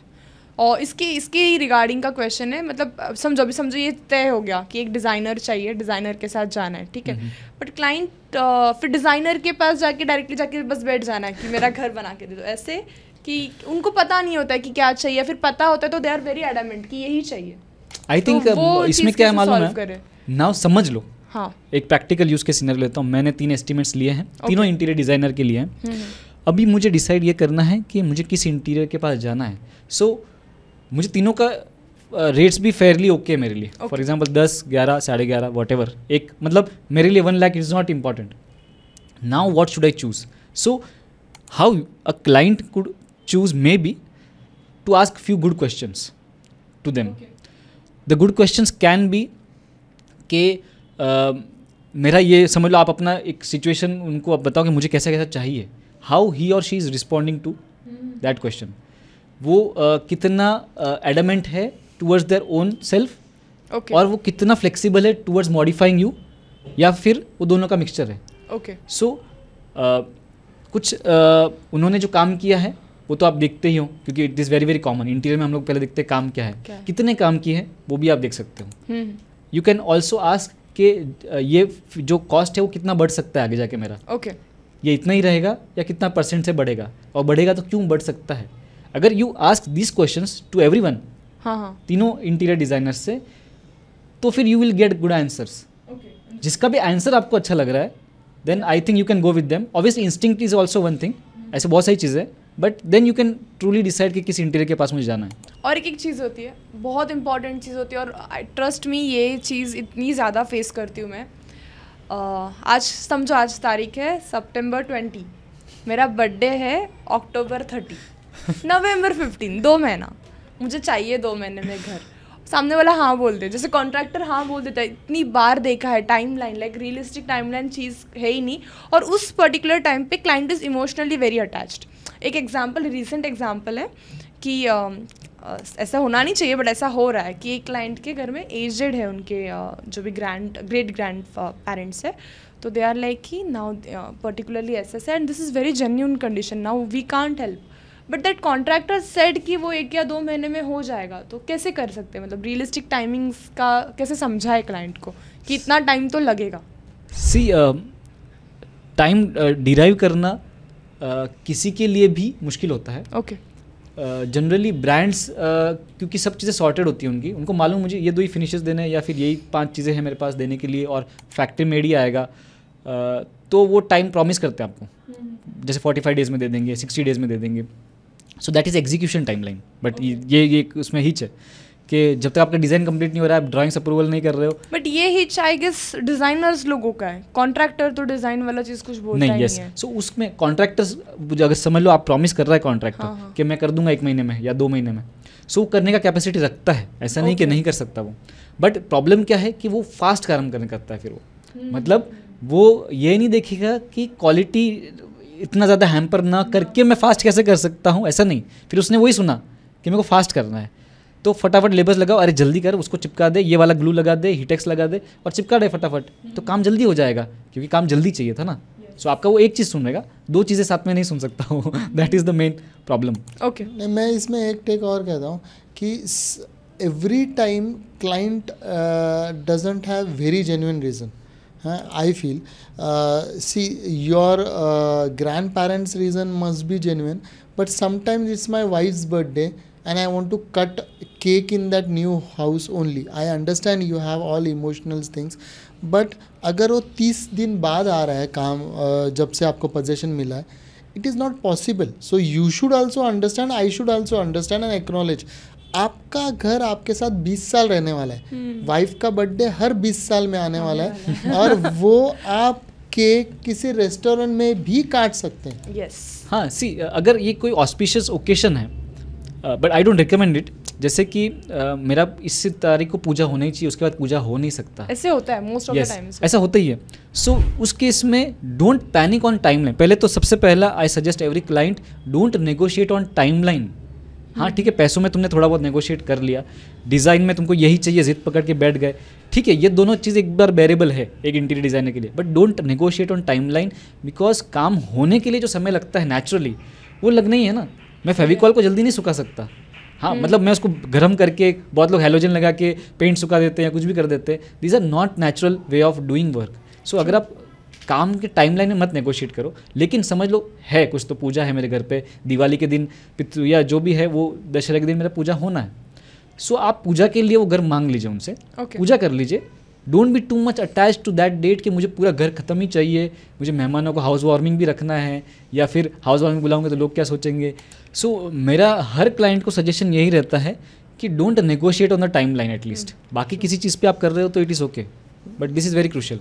और इसकी इसकी रिगार्डिंग का क्वेश्चन है मतलब समझो अभी समझो ये तय हो गया कि एक डिज़ाइनर चाहिए डिज़ाइनर के साथ जाना है ठीक है बट क्लाइंट फिर डिज़ाइनर के पास जाके डायरेक्टली जाके बस बैठ जाना है कि मेरा घर बना के दे दो ऐसे कि उनको पता नहीं होता है कि क्या चाहिए फिर पता होता है तो दे आर वेरी एडामेंट कि यही चाहिए आई थिंक तो इसमें क्या मालूम है नाउ समझ लो हाँ एक प्रैक्टिकल यूज़ के सीनर लेता हूँ मैंने तीन एस्टिमेट्स लिए हैं तीनों इंटीरियर डिज़ाइनर के लिए हैं अभी मुझे डिसाइड ये करना है कि मुझे किस इंटीरियर के पास जाना है सो so, मुझे तीनों का रेट्स भी फेयरली ओके है मेरे लिए फॉर एग्जाम्पल दस ग्यारह साढ़े ग्यारह वॉट एवर एक मतलब मेरे लिए one lakh is not important now what should I choose so how a client could choose maybe to ask few good question to them the good question can be के मेरा ये समझ लो आप अपना एक सिचुएशन उनको आप बताओ कि मुझे कैसा कैसा चाहिए हाउ ही और she is responding to that question वो कितना एडमेंट है टूवर्ड्स देयर ओन सेल्फ और वो कितना फ्लेक्सिबल है टूवर्ड्स मॉडिफाइंग यू या फिर वो दोनों का मिक्सचर है ओके सो कुछ उन्होंने जो काम किया है वो तो आप देखते ही हो क्योंकि it is very very common interior में हम लोग पहले देखते हैं काम क्या है कितने काम किए हैं वो भी आप देख सकते हो यू कैन ऑल्सो आस्क कि ये जो कॉस्ट है वो कितना बढ़ सकता है आगे जाके मेरा ओके okay. ये इतना ही रहेगा या कितना परसेंट से बढ़ेगा और बढ़ेगा तो क्यों बढ़ सकता है अगर you ask this question to every one तीनों इंटीरियर डिजाइनर्स से तो फिर you will get good answers जिसका भी आंसर आपको अच्छा लग रहा है then I think you can go with them obviously instinct is also one thing ऐसे बहुत सारी चीज़ें but then you can truly decide कि किस इंटीरियर के पास मुझे जाना है और एक एक चीज़ होती है बहुत इंपॉर्टेंट चीज़ होती है और आई ट्रस्ट मी ये चीज़ इतनी ज़्यादा फेस करती हूँ मैं uh, आज समझो आज तारीख है सप्टेम्बर ट्वेंटी मेरा बर्थडे है अक्टूबर थर्टी नवंबर फिफ्टीन दो महीना मुझे चाहिए दो महीने में घर सामने वाला हाँ बोल दे जैसे कॉन्ट्रैक्टर हाँ बोल देता है इतनी बार देखा है time line like realistic time line चीज़ है ही नहीं और उस पर्टिकुलर टाइम पे client is emotionally very attached एक एग्जाम्पल रिसेंट एग्जाम्पल है कि आ, um, आ, ऐसा होना नहीं चाहिए बट ऐसा हो रहा है कि एक क्लाइंट के घर में एजड है उनके आ, जो भी ग्रैंड ग्रेट ग्रैंड पेरेंट्स है तो they are like he now particularly ऐसा and this is very genuine condition now we can't help but that contractor said कि वो एक या दो महीने में हो जाएगा तो कैसे कर सकते हैं मतलब रियलिस्टिक टाइमिंग्स का कैसे समझाए क्लाइंट को कि इतना टाइम तो लगेगा सी टाइम डिराइव करना Uh, किसी के लिए भी मुश्किल होता है ओके जनरली ब्रांड्स क्योंकि सब चीज़ें सॉर्टेड होती हैं उनकी उनको मालूम मुझे ये दो ही फिनिशेस देने हैं या फिर यही पांच चीज़ें हैं मेरे पास देने के लिए और फैक्ट्री मेड ही आएगा uh, तो वो टाइम प्रॉमिस करते हैं आपको हम्म। जैसे फोर्टी फाइव डेज़ में दे देंगे सिक्सटी डेज़ में दे देंगे so that is execution time line but ये ये उसमें हिच है कि जब तक आपका डिज़ाइन कंप्लीट नहीं हो रहा है आप ड्राइंग्स अप्रूवल नहीं कर रहे हो बट ये हिच आई गेस डिज़ाइनर्स लोगों का है कॉन्ट्रैक्टर तो डिज़ाइन वाला चीज़ कुछ बोलता नहीं यस सो so, उसमें कॉन्ट्रैक्टर्स अगर समझ लो आप प्रॉमिस कर रहा है कॉन्ट्रैक्टर हाँ, हाँ. कि मैं कर दूंगा एक महीने में या दो महीने में सो so, करने का कैपेसिटी रखता है ऐसा okay. नहीं कि नहीं कर सकता वो बट प्रॉब्लम क्या है कि वो फास्ट काम करने करता है फिर वो hmm. मतलब वो ये नहीं देखेगा कि क्वालिटी इतना ज़्यादा हैम्पर ना करके मैं फास्ट कैसे कर सकता हूँ ऐसा नहीं फिर उसने वही सुना कि मेरे को फास्ट करना है तो फटाफट लेबर्स लगाओ अरे जल्दी कर उसको चिपका दे ये वाला ग्लू लगा दे हीटेक्स लगा दे और चिपका दे फटाफट तो काम जल्दी हो जाएगा क्योंकि काम जल्दी चाहिए था ना सो आपका वो एक चीज़ सुनेगा दो चीज़ें साथ में नहीं सुन सकता हूँ that is the main problem okay मैं इसमें एक टेक और कहता हूँ कि every time client doesn't have very genuine reason I feel. see, your grandparents' reason must be genuine, but sometimes it's my wife's birthday and I want to cut cake in that new house only. I understand you have all emotional things, but अगर वो तीस दिन बाद आ रहा है काम जब से आपको पोजेशन मिला है it is not possible so you should also understand I should also understand and acknowledge आपका घर आपके साथ 20 साल रहने वाला है वाइफ हम्म। का बर्थडे हर 20 साल में आने वाला है और वो आप के किसी रेस्टोरेंट में भी काट सकते हैं यस हाँ सी अगर ये कोई ऑस्पिशियस ओकेशन है but I don't recommend it जैसे कि uh, मेरा इस तारीख को पूजा होनी चाहिए उसके बाद पूजा हो नहीं सकता ऐसे होता है मोस्ट ऑफ द टाइम्स ऐसा होता ही है सो so, उस केस में don't panic on time line पहले तो सबसे पहला I suggest every client don't negotiate on time line हाँ ठीक है पैसों में तुमने थोड़ा बहुत नेगोशिएट कर लिया डिज़ाइन में तुमको यही चाहिए जिद पकड़ के बैठ गए ठीक है ये दोनों चीज़ एक बार बेरेबल है एक इंटीरियर डिज़ाइनर के लिए but don't negotiate on time line because काम होने के लिए जो समय लगता है नेचुरली वो लगना ही है ना मैं फेविकॉल को जल्दी नहीं सुखा सकता हाँ मतलब मैं उसको गर्म करके बहुत लोग हेलोजन लगा के पेंट सुखा देते हैं या कुछ भी कर देते हैं these are not natural way of doing work so अगर आप काम के टाइमलाइन में मत नेगोशिएट करो लेकिन समझ लो है कुछ तो पूजा है मेरे घर पे दिवाली के दिन पितृ या जो भी है वो दशहरा के दिन मेरा पूजा होना है सो so, आप पूजा के लिए वो घर मांग लीजिए उनसे okay. पूजा कर लीजिए don't be too much attach to that date कि मुझे पूरा घर खत्म ही चाहिए मुझे मेहमानों को हाउस वार्मिंग भी रखना है या फिर हाउस वार्मिंग बुलाऊंगे तो लोग क्या सोचेंगे सो so, मेरा हर क्लाइंट को सजेशन यही रहता है कि don't negotiate on the time line at least बाकी किसी चीज़ पे आप कर रहे हो तो it is okay but this is very crucial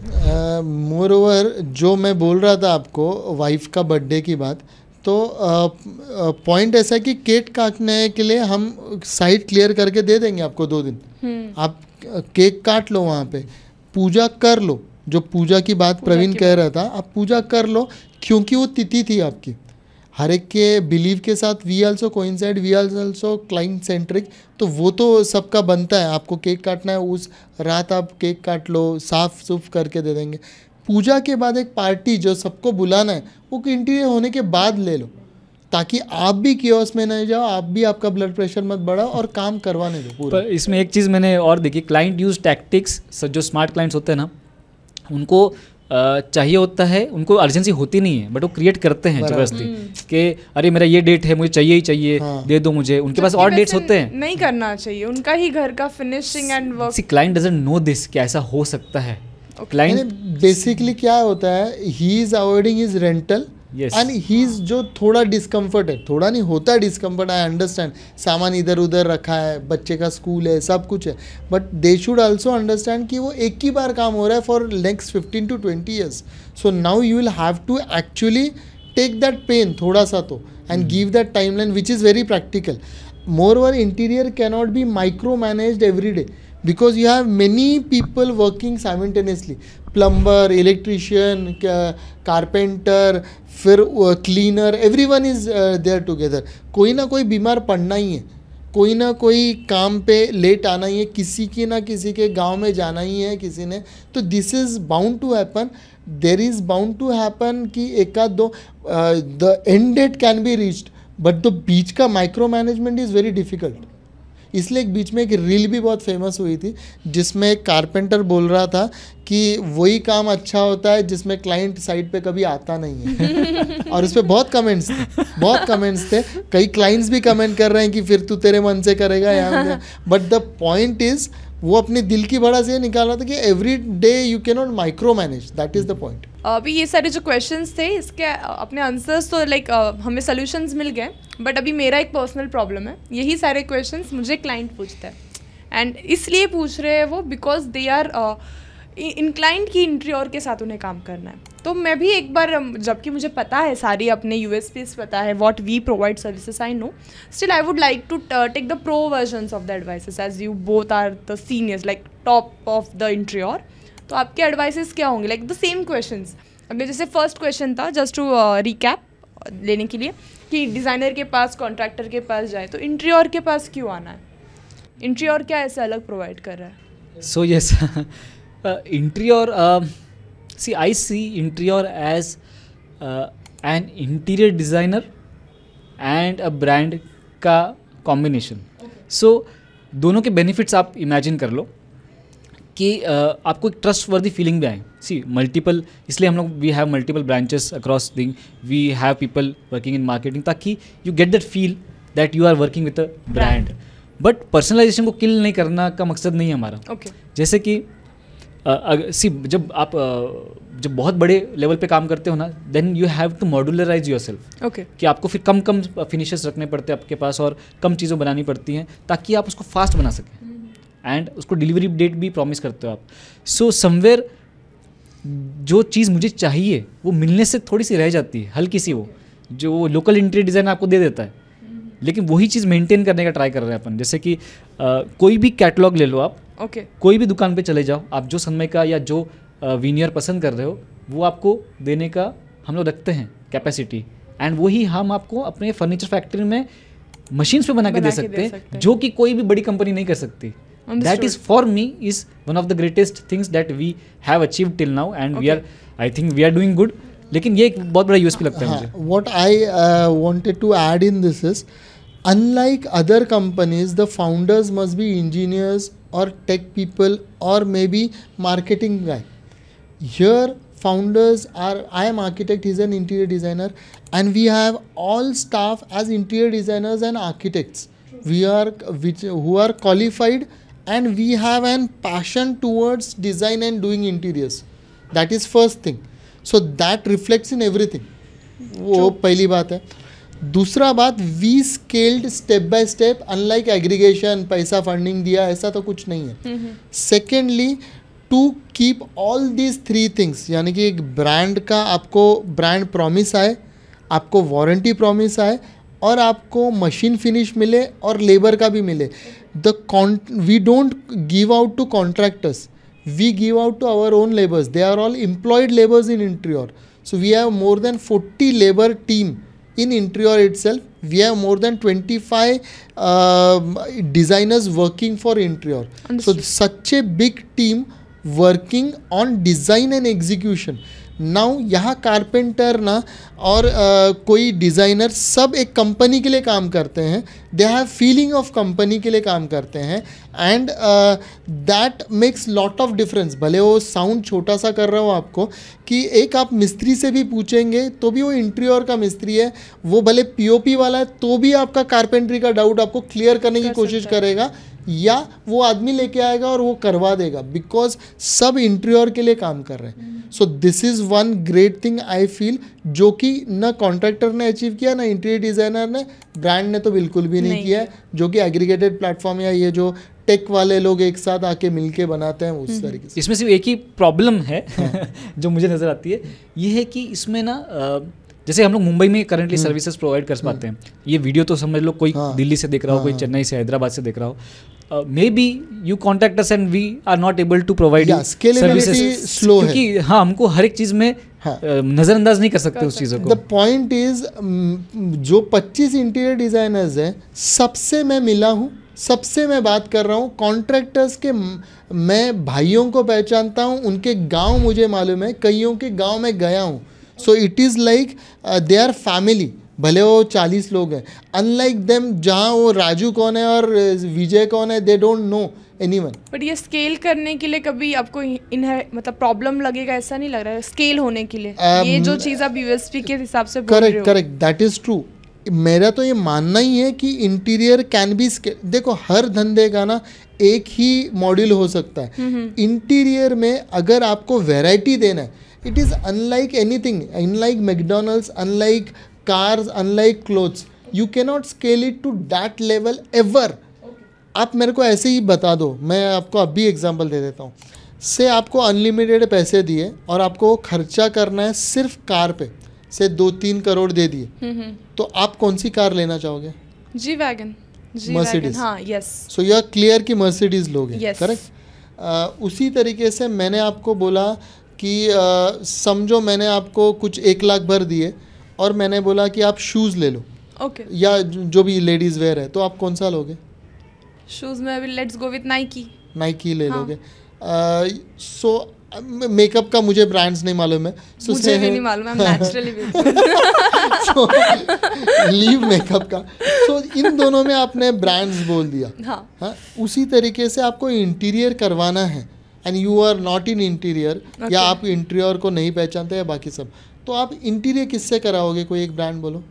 moreover जो मैं बोल रहा था आपको वाइफ का बर्थडे की बात तो पॉइंट uh, uh ऐसा है कि केक काटने के लिए हम साइट क्लियर करके दे देंगे आपको दो दिन hmm. आप केक uh, काट लो वहाँ पे पूजा कर लो जो पूजा की बात प्रवीण कह रहा था आप पूजा कर लो क्योंकि वो तिथि थी आपकी हर एक के बिलीव के साथ we also coincide we also client centric तो वो तो सबका बनता है आपको केक काटना है उस रात आप केक काट लो साफ सुफ करके दे देंगे पूजा के बाद एक पार्टी जो सबको बुलाना है वो इंटीरियर होने के बाद ले लो ताकि आप भी क्योस में नहीं जाओ आप भी आपका ब्लड प्रेशर मत बढ़ाओ और काम करवाने दो पूरा पर इसमें एक चीज़ मैंने और देखी क्लाइंट यूज टैक्टिक्स जो स्मार्ट क्लाइंट्स होते हैं ना उनको चाहिए होता है उनको अर्जेंसी होती नहीं है बट वो क्रिएट करते हैं जबरदस्ती हम्म। कि अरे मेरा ये डेट है मुझे चाहिए ही चाहिए हाँ। दे दो मुझे उनके तो पास और डेट्स होते हैं नहीं करना चाहिए उनका ही घर का finishing and work see client doesn't know this कि ऐसा हो सकता है क्लाइंट बेसिकली क्या होता है he is avoiding is rental and he is जो थोड़ा डिस्कम्फर्ट है थोड़ा नहीं होता है डिस्कम्फर्ट आई अंडरस्टैंड सामान इधर उधर रखा है बच्चे का स्कूल है सब कुछ है but they should also understand कि वो एक ही बार काम हो रहा है for next fifteen to twenty years so now you will have to actually take that pain थोड़ा सा तो and give that time line which is very practical moreover interior cannot be micromanage every day because you have many people working simultaneously plumber electrician carpenter फिर cleaner every one is there together कोई ना कोई बीमार पड़ना ही है कोई ना कोई काम पे लेट आना ही है किसी के ना किसी के गांव में जाना ही है किसी ने तो this is bound to happen there is bound to happen कि एक आध दो the end date can be reached but the बीच का micromanagement is very difficult इसलिए एक बीच में एक रील भी बहुत फेमस हुई थी जिसमें एक कारपेंटर बोल रहा था कि वही काम अच्छा होता है जिसमें क्लाइंट साइड पे कभी आता नहीं है और उस पर बहुत कमेंट्स थे बहुत कमेंट्स थे कई क्लाइंट्स भी कमेंट कर रहे हैं कि फिर तू तेरे मन से करेगा यहाँ बट द पॉइंट इज़ वो अपने दिल की बड़ा से निकाल रहा था कि every day you can not micromanage that is the point अभी ये सारे जो क्वेश्चंस थे इसके अपने आंसर्स तो लाइक हमें सोल्यूशंस मिल गए बट अभी मेरा एक पर्सनल प्रॉब्लम है यही सारे क्वेश्चंस मुझे क्लाइंट पूछता है एंड इसलिए पूछ रहे हैं वो बिकॉज दे आर इंक्लाइंट की इंटीरियर के साथ उन्हें काम करना है तो मैं भी एक बार जबकि मुझे पता है सारी अपने यू पता है what we provide services I know still I would like to take the pro version of the advices as you both are the seniors like top of the interior तो आपके एडवाइसेस क्या होंगे like the same question अगर जैसे first question था just to recap लेने के लिए कि डिज़ाइनर के पास कॉन्ट्रैक्टर के पास जाए तो इंटीरियर के पास क्यों आना है और क्या ऐसे अलग प्रोवाइड कर रहा है so so, yes yes. Interior see I see interior as an interior designer and a brand का कॉम्बिनेशन सो दोनों के बेनिफिट्स आप इमेजिन कर लो कि uh, आपको एक ट्रस्ट वर्दी फीलिंग भी आए सी मल्टीपल इसलिए हम लोग we have multiple branches across thing we have people working in marketing ताकि you get that feel that you are working with a brand but personalization को किल नहीं करना का मकसद नहीं है हमारा okay. जैसे कि सी जब आप जब बहुत बड़े लेवल पे काम करते हो ना then you have to modularize yourself okay कि आपको फिर कम कम फिनिशेस रखने पड़ते हैं आपके पास और कम चीज़ें बनानी पड़ती हैं ताकि आप उसको फास्ट बना सकें एंड mm-hmm. उसको डिलीवरी डेट भी प्रॉमिस करते हो आप सो समवेयर जो चीज़ मुझे चाहिए वो मिलने से थोड़ी सी रह जाती है हल्की सी वो जो लोकल इंटीरियर डिज़ाइन आपको दे देता है लेकिन वही चीज़ मेंटेन करने का ट्राई कर रहे हैं अपन जैसे कि आ, कोई भी कैटलॉग ले लो आप ओके okay. कोई भी दुकान पे चले जाओ आप जो समय का या जो वीनियर पसंद कर रहे हो वो आपको देने का हम लोग रखते हैं कैपेसिटी एंड वही हम आपको अपने फर्नीचर फैक्ट्री में मशीन्स पे बना, बना के दे सकते हैं जो कि कोई भी बड़ी कंपनी नहीं कर सकती that is for me is one of the greatest things that we have achieve till now and we are I think we are doing good लेकिन ये एक बहुत बड़ा यूएसपी लगता है हाँ, मुझे what I wanted to add in this is Unlike other companies, the founders must be engineers or tech people or maybe marketing guy. Here, founders are I am architect, he's an interior designer, and we have all staff as interior designers and architects. We are which who are qualified and we have an passion towards design and doing interiors. That is first thing. So that reflects in everything. वो पहली बात है दूसरा बात we scaled step by step unlike aggregation पैसा funding दिया ऐसा तो कुछ नहीं है secondly to keep all these three things यानी कि एक ब्रांड का आपको ब्रांड प्रॉमिस आए आपको वारंटी प्रॉमिस आए और आपको मशीन फिनिश मिले और लेबर का भी मिले the con we don't give out to contractors we give out to our own labours they are all employed labours in interior so we have more than forty labour team in interior itself we have more than 25 uh, designers working for interior Understood. so such a big team working on design and execution now यहाँ carpenter ना और आ, कोई designer सब एक company के लिए काम करते हैं they have feeling of company के लिए काम करते हैं and that makes lot of difference भले वो साउंड छोटा सा कर रहा हो आपको कि एक आप मिस्त्री से भी पूछेंगे तो भी वो इंटीरियर का मिस्त्री है वो भले पीओपी वाला है तो भी आपका कारपेंट्री का डाउट आपको क्लियर करने की कोशिश करेगा या वो आदमी लेके आएगा और वो करवा देगा बिकॉज सब इंटीरियर के लिए काम कर रहे हैं so this is one great thing I feel जो कि ना कॉन्ट्रैक्टर ने अचीव किया ना इंटीरियर डिज़ाइनर ने ब्रांड ने तो बिल्कुल भी नहीं, नहीं किया जो कि एग्रीगेटेड प्लेटफॉर्म या ये जो टेक वाले लोग एक साथ आके मिलके बनाते हैं उस हम्म। तरीके से इसमें सिर्फ एक ही प्रॉब्लम है हाँ। जो मुझे नज़र आती है ये है कि इसमें ना जैसे हम लोग मुंबई में करंटली सर्विसेज प्रोवाइड कर पाते हम्म। हैं ये वीडियो तो समझ लो कोई हाँ, दिल्ली से देख रहा हो हाँ, कोई हाँ। चेन्नई से हैदराबाद से देख रहा हो Uh, maybe you contact us and we are not able to provide yeah, you services slow क्योंकि हाँ हमको हर एक चीज़ में हाँ. नज़रअंदाज नहीं कर सकते उस चीज़ों को द पॉइंट इज जो 25 इंटीरियर डिज़ाइनर्स हैं सबसे मैं मिला हूँ सबसे मैं बात कर रहा हूँ कॉन्ट्रैक्टर्स के मैं भाइयों को पहचानता हूँ उनके गांव मुझे मालूम है कईयों के गांव में गया हूँ so it is like they are family भले वो चालीस लोग हैं अनलाइक देम जहाँ वो राजू कौन है और विजय कौन है they don't know any one but ये स्केल करने के लिए कभी आपको इन्हें मतलब प्रॉब्लम लगेगा ऐसा नहीं लग रहा है स्केल होने के लिए um, ये जो चीज़ आप यूएसपी के हिसाब से correct correct that is true मेरा तो ये मानना ही है कि इंटीरियर कैन बी देखो हर धंधे का ना एक ही मॉड्यूल हो सकता है इंटीरियर हम्म, हम्म। में अगर आपको वेराइटी देना है it is unlike any thing unlike McDonald's unlike unlike clothes you can not scale it to that level ever आप मेरे को ऐसे ही बता दो मैं आपको अभी एग्जांपल दे देता हूँ से आपको अनलिमिटेड पैसे दिए और आपको खर्चा करना है सिर्फ कार पे से दो तीन करोड़ दे दिए हम्म, हम्म। तो आप कौन सी कार लेना चाहोगे G wagon Mercedes so you are clear कि मर्सिडीज लोगे करेक्ट उसी तरीके से मैंने आपको बोला कि uh, समझो मैंने आपको कुछ एक लाख भर दिए और मैंने बोला कि आप शूज़ ले लो ओके okay. या जो भी लेडीज़ वेयर है तो आप कौन सा लोगे शूज़ में अभी let's go with Nike Nike ले हाँ. लोगे सो uh, मेकअप so, का मुझे ब्रांड्स नहीं मालूम है so, मुझे भी नहीं मालूम है नेचुरली सो लीव मेकअप का सो so, इन दोनों में आपने ब्रांड्स बोल दिया हाँ. हाँ उसी तरीके से आपको इंटीरियर करवाना है and you are not in interior या आप इंटीरियर को नहीं पहचानते या बाकी सब तो आप इंटीरियर किससे कराओगे कोई एक ब्रांड बोलो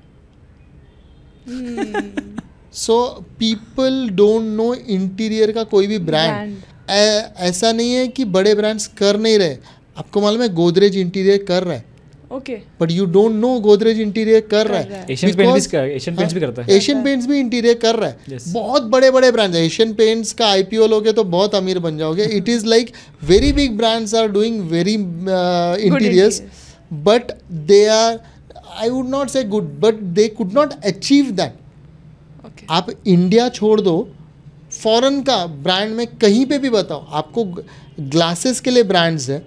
सो पीपल डोंट नो इंटीरियर का कोई भी ब्रांड ऐसा नहीं है कि बड़े ब्रांड्स कर नहीं रहे आपको मालूम है गोदरेज इंटीरियर कर रहा है okay but you don't know Godrej interior कर रहा है एशियन पेंट्स भी एशियन पेंट्स भी करता है एशियन पेंट्स भी इंटीरियर कर रहा है हाँ। बहुत बड़े बड़े ब्रांड्स है एशियन पेंट्स का आईपीओ लोगे तो बहुत अमीर बन जाओगे it is like very big brands are doing very interiors but they are I would not say good but they could not achieve that आप इंडिया छोड़ दो फॉरेन का ब्रांड में कहीं पे भी बताओ आपको ग्लासेस के लिए ब्रांड्स हैं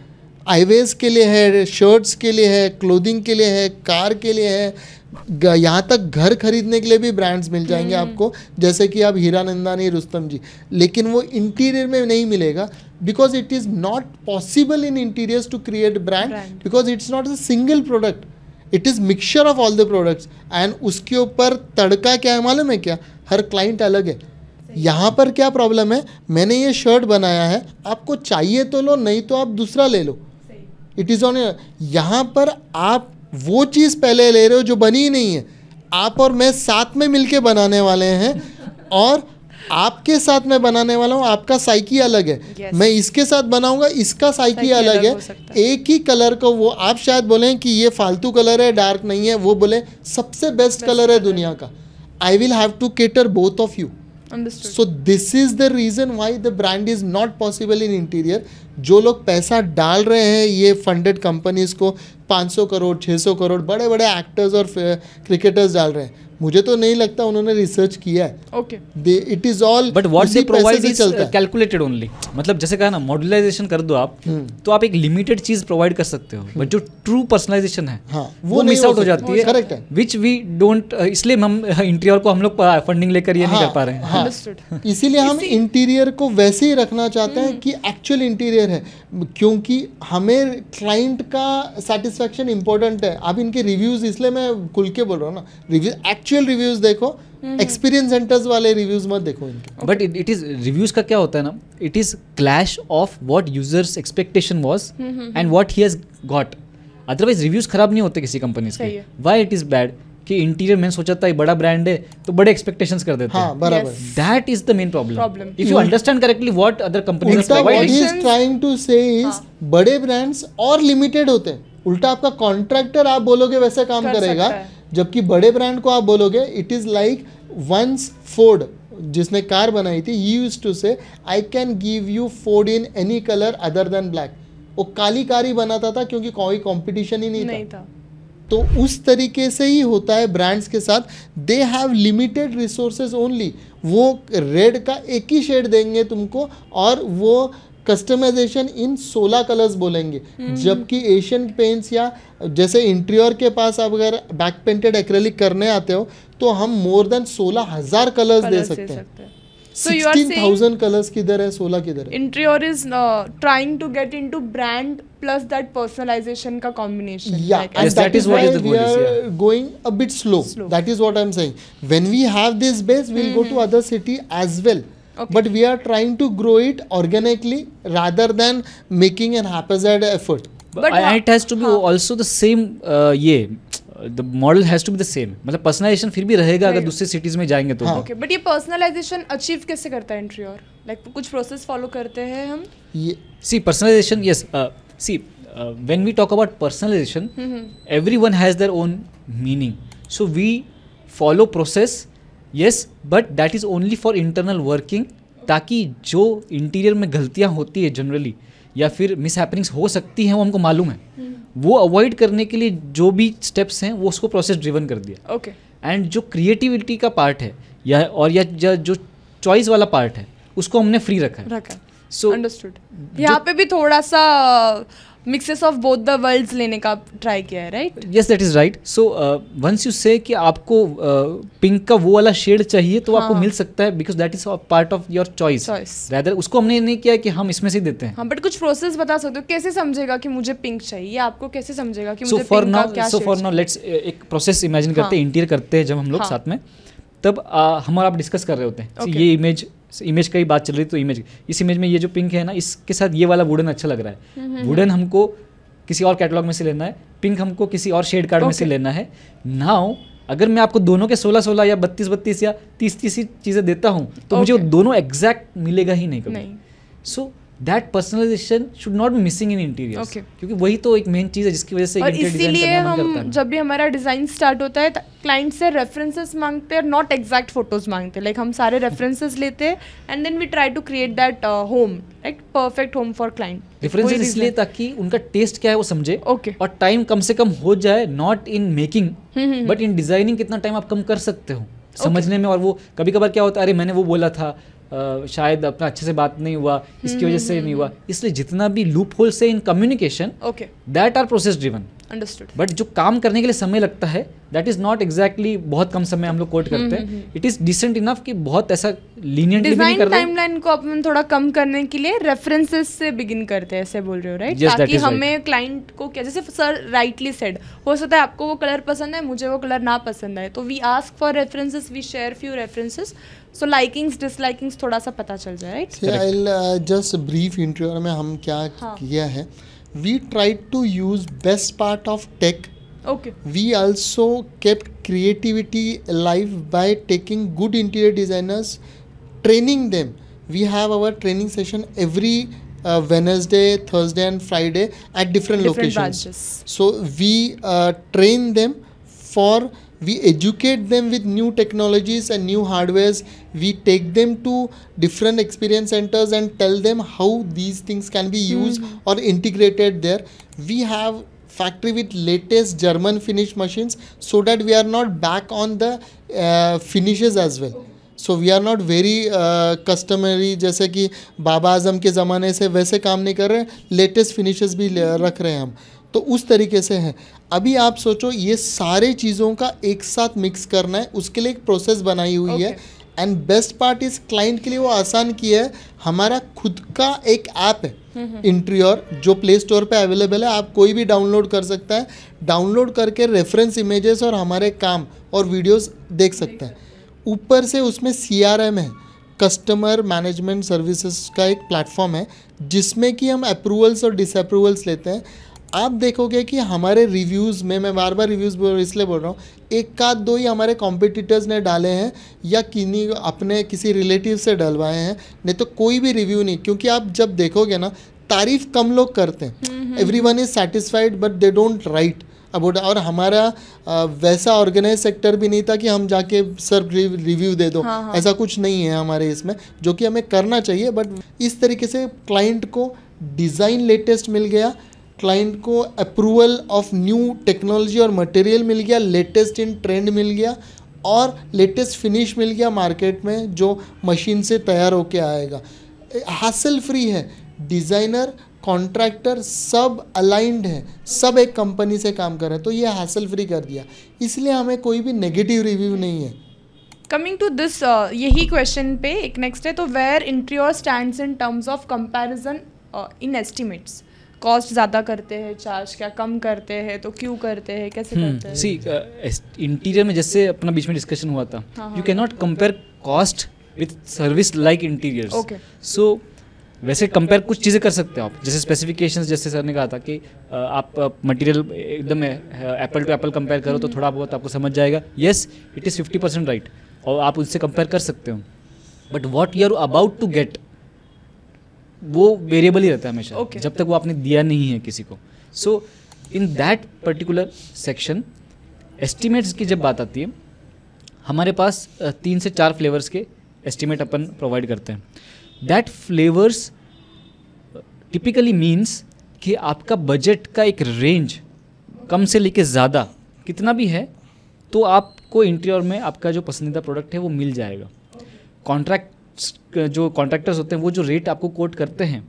आईवेज के लिए है शर्ट्स के लिए है क्लोथिंग के लिए है कार के लिए है यहाँ तक घर खरीदने के लिए भी ब्रांड्स मिल जाएंगे हम्म। आपको जैसे कि आप हीरा नंदानी रुस्तम जी लेकिन वो इंटीरियर में नहीं मिलेगा because it is not possible in interiors to create brand because it's not a single product it is mixture of all the products and उसके ऊपर तड़का क्या है मालूम है क्या हर क्लाइंट अलग है यहाँ पर क्या प्रॉब्लम है मैंने ये शर्ट बनाया है आपको चाहिए तो लो नहीं तो आप दूसरा ले लो इट इज़ ऑन यहाँ पर आप वो चीज़ पहले ले रहे हो जो बनी ही नहीं है आप और मैं साथ में मिलके बनाने वाले हैं और आपके साथ मैं बनाने वाला हूँ आपका साइकी अलग है yes. मैं इसके साथ बनाऊंगा इसका साइकी, अलग, अलग है एक ही कलर को वो आप शायद बोलें कि ये फालतू कलर है डार्क नहीं है वो बोले सबसे बेस्ट, बेस्ट कलर है दुनिया का I will have to cater both of you Understood. So this is the reason why the brand is not possible in interior. जो लोग पैसा डाल रहे हैं ये फंडेड कंपनीज को 500 करोड़ 600 करोड़ बड़े बड़े एक्टर्स और क्रिकेटर्स डाल रहे हैं मुझे तो नहीं लगता उन्होंने रिसर्च किया है okay they it is all but provide is calculated only मतलब जैसे कहा ना मॉडलाइजेशन कर दो आप हुँ. हम्म। तो आप एक लिमिटेड चीज प्रोवाइड कर सकते हो बट हम्म। जो ट्रू पर्सनलाइजेशन है हाँ, वो, वो मिस आउट हो, हो जाती है करेक्ट है विच वी डोंट इसलिए हम इंटीरियर को हम लोग फंडिंग uh, लेकर ये नहीं हाँ, कर पा रहे हैं हाँ। इसीलिए हम इंटीरियर को वैसे ही रखना चाहते हैं हम्म। कि एक्चुअल इंटीरियर है क्योंकि हमें क्लाइंट का सेटिस्फेक्शन इंपॉर्टेंट है आप इनके रिव्यूज इसलिए मैं खुल के बोल रहा हूँ ना रिव्यू एक्चुअल रिव्यूज देखो एक्सपीरियंस सेंटर्स वाले रिव्यूज मत देखो इनके बट इट इज रिव्यूज का क्या होता है ना it is clash of what users expectation was and what he has got otherwise reviews खराब नहीं होते किसी कंपनीज के व्हाई इट इज बैड कि इंटीरियर मैंने सोचा था ये बड़ा ब्रांड है तो बड़े एक्सपेक्टेशंस कर देते हाँ, हैं बराबर that is the main problem if you understand correctly what other companies is trying to say is बड़े ब्रांड्स और लिमिटेड होते हैं उल्टा आपका कॉन्ट्रैक्टर आप बोलोगे वैसे काम कर करेगा जबकि बड़े ब्रांड को आप बोलोगे it is like once Ford जिसने कार बनाई थी he used to say I can give you Ford in any colour other than black वो काली कार ही बनाता था क्योंकि कोई कॉम्पिटिशन ही नहीं, नहीं था, था। तो उस तरीके से ही होता है ब्रांड्स के साथ they have limited resources only वो रेड का एक ही शेड देंगे तुमको और वो कस्टमाइजेशन इन 16 कलर्स बोलेंगे हम्म। जबकि एशियन पेंट्स या जैसे इंटीरियर के पास आप अगर बैक पेंटेड एक्रेलिक करने आते हो तो हम मोर देन सोलह हजार कलर्स दे सकते हैं किधर है सोलह किधर है trying to get into brand plus that का we are but we are trying to grow it organically rather than making an haphazard effort it has to be also the same ये model has to be the same मतलब personalisation फिर भी रहेगा अगर दूसरे cities में जाएंगे तो बट हाँ। ये पर्सनलाइजेशन अचीव कैसे करता है एंट्री और लाइक कुछ प्रोसेस फॉलो करते हैं हम see personalisation yes see when we talk about personalisation every one has their own meaning so we follow process yes but that is only for internal working ताकि जो interior में गलतियाँ होती है जनरली या फिर मिस हो सकती हैं वो हमको मालूम है हम्म। वो अवॉइड करने के लिए जो भी स्टेप्स हैं वो उसको प्रोसेस ड्रिवन कर दिया ओके okay. एंड जो क्रिएटिविटी का पार्ट है या और या, या जो चॉइस वाला पार्ट है उसको हमने फ्री रखा है रखा सो अंडरस्टूड यहाँ पे भी थोड़ा सा mixes of both the worlds लेने का ट्राई किया है right yes that is right so once you say कि आपको पिंक uh, का वो वाला शेड चाहिए तो हाँ. आपको हाँ। मिल सकता है because that is part of your choice rather उसको हमने नहीं किया कि हम इसमें से देते हैं हाँ बट कुछ प्रोसेस बता सकते हो कैसे समझेगा कि मुझे पिंक चाहिए आपको कैसे समझेगा कि so मुझे for now so for now let's एक प्रोसेस इमेजिन करते हैं इंटीरियर हाँ। करते हैं जब हम लोग हाँ। साथ में तब uh, हम और आप डिस्कस कर रहे होते हैं ये इमेज इमेज का ही बात चल रही तो इमेज इस इमेज में ये जो पिंक है ना इसके साथ ये वाला वुडन अच्छा लग रहा है वुडन हम्म, हम्म, हम्म। हमको किसी और कैटलॉग में से लेना है पिंक हमको किसी और शेड कार्ड में से लेना है नाउ अगर मैं आपको दोनों के 16 16 या 32 32 या 30 30 चीज़ें देता हूँ तो okay. मुझे दोनों एग्जैक्ट मिलेगा ही नहीं कभी so so, that personalisation should not be missing in interior क्योंकि वही तो एक मेन चीज़ है जिसकी वजह से और इसीलिए हम, जब भी हमारा डिज़ाइन स्टार्ट होता है क्लाइंट से रेफरेंसेस मांगते हैं नॉट एग्जैक्ट फोटोज मांगते हैं लाइक हम सारे रेफरेंसेस लेते हैं and then we try to create that home like perfect home for client references इसलिए ताकि उनका टेस्ट क्या है वो समझे ओके और टाइम कम से कम हो जाए not in making but in designing कितना टाइम आप कम कर सकते हो समझने में और वो कभी कभार क्या होता है अरे मैंने वो बोला था शायद अपना अच्छे से बात नहीं हुआ इसकी हम्म, वजह से हम्म, नहीं हुआ हम्म। इसलिए जितना भी लूप होल से in communication okay that are process driven understood but जो काम करने के लिए समय लगता है दैट इज नॉट एग्जैक्टली बहुत कम समय हम लोग कोट करते हैं इट इज डिसेंट इनफ कि बहुत ऐसा लीनियंट डिजाइन टाइमलाइन को अपन थोड़ा कम करने के लिए रेफरेंसेस से बिगिन करते हैं ऐसे बोल रहे हो राइट right? yes, ताकि हमें right. क्लाइंट को क्या जैसे सर राइटली सेड हो सकता है आपको वो कलर पसंद है मुझे वो कलर ना पसंद है तो we ask for references we share few references so likings dislikings थोड़ा सा पता चल जाए right I just brief interview में हम क्या हाँ। किया है we tried to use best part of tech okay we also kept creativity live by taking good interior designers training them we have our training session every Wednesday Thursday and Friday at different location so we train them for we educate them with new technologies and new hardwares we take them to different experience centers and tell them how these things can be used mm-hmm. or integrated there we have factory with latest german finish machines so that we are not back on the uh, finishes as well so we are not very customary जैसे कि बाबा आजम के ज़माने से वैसे काम नहीं कर रहे लेटेस्ट फिनिशेस भी रख रहे हैं हम तो उस तरीके से है अभी आप सोचो ये सारे चीज़ों का एक साथ मिक्स करना है उसके लिए एक प्रोसेस बनाई हुई okay. है एंड बेस्ट पार्ट इस क्लाइंट के लिए वो आसान किया है हमारा खुद का एक ऐप है इंट्रियर हम्म, हम्म। जो प्ले स्टोर पे अवेलेबल है आप कोई भी डाउनलोड कर सकता है डाउनलोड करके रेफरेंस इमेजेस और हमारे काम और वीडियोस देख सकता है ऊपर से उसमें सी है कस्टमर मैनेजमेंट सर्विसेज का एक प्लेटफॉर्म है जिसमें कि हम अप्रूवल्स और डिसअप्रूवल्स लेते हैं आप देखोगे कि हमारे रिव्यूज़ में मैं बार बार रिव्यूज़ बोल इसलिए बोल रहा हूँ एक आध दो ही हमारे कॉम्पिटिटर्स ने डाले हैं या किन्हीं अपने किसी रिलेटिव से डलवाए हैं नहीं तो कोई भी रिव्यू नहीं क्योंकि आप जब देखोगे ना तारीफ कम लोग करते हैं every one is satisfied but they don't write about और हमारा वैसा ऑर्गेनाइज सेक्टर भी नहीं था कि हम जाके सर रिव्यू दे दो हाँ हाँ। ऐसा कुछ नहीं है हमारे इसमें जो कि हमें करना चाहिए बट इस तरीके से क्लाइंट को डिज़ाइन लेटेस्ट मिल गया क्लाइंट को अप्रूवल ऑफ न्यू टेक्नोलॉजी और मटेरियल मिल गया लेटेस्ट इन ट्रेंड मिल गया और लेटेस्ट फिनिश मिल गया मार्केट में जो मशीन से तैयार होके आएगा हासिल फ्री है डिज़ाइनर कॉन्ट्रैक्टर सब अलाइंड है सब एक कंपनी से काम कर रहे हैं तो ये हासिल फ्री कर दिया इसलिए हमें कोई भी नेगेटिव रिव्यू नहीं है कमिंग टू दिस यही क्वेश्चन पे एक नेक्स्ट है तो वेयर और stand in terms of comparison in estimates cost ज़्यादा करते हैं चार्ज क्या कम करते हैं तो क्यों करते हैं कैसे हम्म। करते हैं सी uh, इंटीरियर में जैसे अपना बीच में डिस्कशन हुआ था you can not compare cost with service like interior okay so वैसे कंपेयर कुछ चीज़ें कर सकते हो आप जैसे स्पेसिफिकेशंस जैसे सर ने कहा था कि uh, आप मटेरियल uh, एकदम एप्पल टू एप्पल कंपेयर करो तो थोड़ा बहुत आपको समझ जाएगा yes it is fifty percent right और आप उससे कंपेयर कर सकते हो but what you are about to get वो वेरिएबल ही रहता है हमेशा okay. जब तक वो आपने दिया नहीं है किसी को so in that particular section estimates की जब बात आती है हमारे पास तीन से चार फ्लेवर्स के एस्टिमेट अपन प्रोवाइड करते हैं दैट फ्लेवर्स टिपिकली मीन्स कि आपका बजट का एक रेंज कम से लेके ज़्यादा कितना भी है तो आपको इंटीरियर में आपका जो पसंदीदा प्रोडक्ट है वो मिल जाएगा कॉन्ट्रैक्ट जो कॉन्ट्रैक्टर्स होते हैं वो जो रेट आपको कोट करते हैं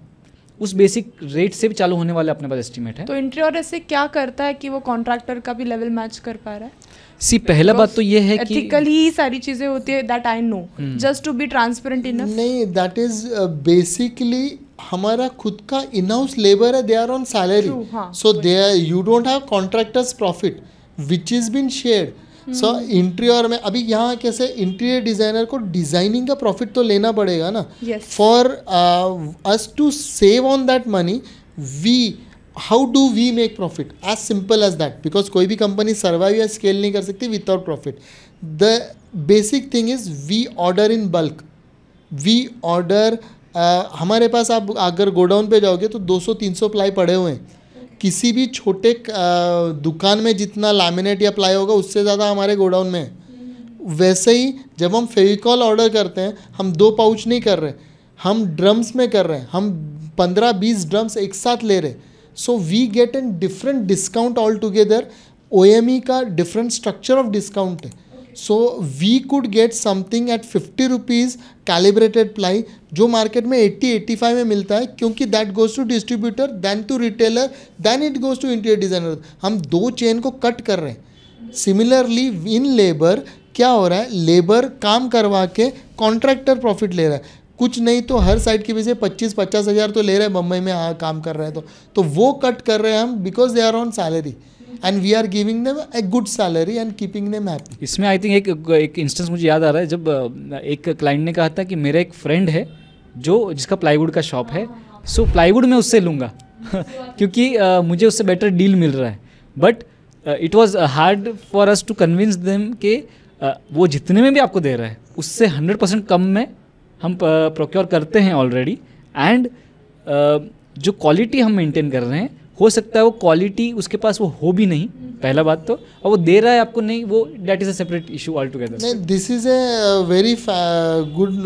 उस बेसिक रेट से भी चालू होने वाले अपने पास एस्टिमेट है तो इंटीरियर ऐसे क्या करता है कि वो कॉन्ट्रैक्टर का भी लेवल मैच कर पा रहा है सी पहला बात तो ये है कि ही सारी चीजें होती है that I know just to be transparent enough नहीं दैट इज बेसिकली हमारा खुद का इन हाउस लेबर है they are on salary so they you don't have contractors profit which is been shared so so, interior hmm. में अभी यहाँ कैसे interior designer को डिजाइनिंग का प्रॉफिट तो लेना पड़ेगा ना for us to save on that money we how do we make profit as simple as that because कोई भी कंपनी सर्वाइव या स्केल नहीं कर सकती without profit the basic thing is we order in bulk we order हमारे पास आप अगर गोडाउन पे जाओगे तो 200-300 प्लाई पड़े हुए हैं किसी भी छोटे दुकान में जितना लैमिनेट या प्लाई होगा उससे ज़्यादा हमारे गोडाउन में है वैसे ही जब हम फेविकॉल ऑर्डर करते हैं हम दो पाउच नहीं कर रहे हम ड्रम्स में कर रहे हैं हम पंद्रह बीस ड्रम्स एक साथ ले रहे so we get an different discount all together ओ का डिफरेंट स्ट्रक्चर ऑफ डिस्काउंट है so we could get something at fifty rupees calibrated ply जो मार्केट में 80 85 में मिलता है क्योंकि that goes to distributor then to retailer then it goes to interior designer हम दो चेन को कट कर रहे हैं सिमिलरली इन लेबर क्या हो रहा है लेबर काम करवा के कॉन्ट्रैक्टर प्रॉफिट ले रहा है कुछ नहीं तो हर साइड के से पच्चीस पचास हज़ार तो ले रहे हैं बम्बई में आ, हाँ, काम कर रहे हैं तो तो वो कट कर रहे हैं हम because they are on salary and we are giving them a good salary and keeping them happy इसमें आई थिंक एक एक इंस्टेंस मुझे याद आ रहा है जब एक क्लाइंट ने कहा था कि मेरा एक फ्रेंड है जो जिसका प्लाईवुड का शॉप है सो so, प्लाईवुड मैं उससे लूँगा क्योंकि मुझे उससे बेटर डील मिल रहा है but it was hard for us to convince them कि वो जितने में भी आपको दे रहा है उससे हंड्रेड परसेंट कम में हम प्रोक्योर करते हैं ऑलरेडी एंड जो क्वालिटी हम मेंटेन कर रहे हैं हो सकता है वो क्वालिटी उसके पास वो हो भी नहीं पहला बात तो और वो दे रहा है आपको नहीं वो that is a separate issue all together this is a very good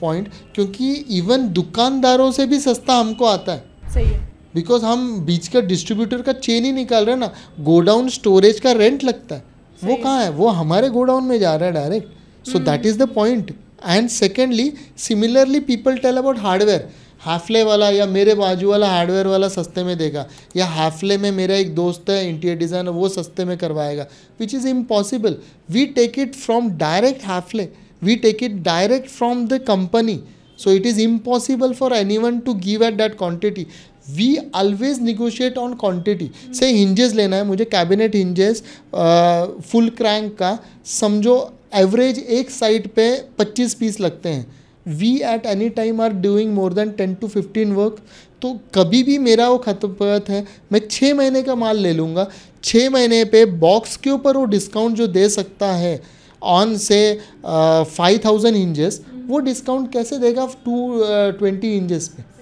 point क्योंकि इवन दुकानदारों से भी सस्ता हमको आता है सही है बिकॉज हम बीच का डिस्ट्रीब्यूटर का चेन ही निकाल रहे हैं ना गोडाउन स्टोरेज का रेंट लगता है वो कहाँ है वो हमारे गोडाउन में जा रहा है direct so that is the point and secondly similarly people tell about hardware Hafele वाला या मेरे बाजू वाला हार्डवेयर वाला सस्ते में देगा या हाफले में मेरा एक दोस्त है इंटीरियर डिज़ाइनर वो सस्ते में करवाएगा which is impossible we take it from direct Hafele we take it direct from the company so it is impossible for any one to give at that quantity we always negotiate on quantity से hinges लेना है मुझे cabinet hinges full crank का समझो average एक side पे 25 piece लगते हैं we at any time are doing more than ten to fifteen work तो कभी भी मेरा वो खतपत है मैं छः महीने का माल ले लूँगा छः महीने पे बॉक्स के ऊपर वो डिस्काउंट जो दे सकता है ऑन से फाइव थाउजेंड इंजेस वो डिस्काउंट कैसे देगा टू ट्वेंटी इंजेस पे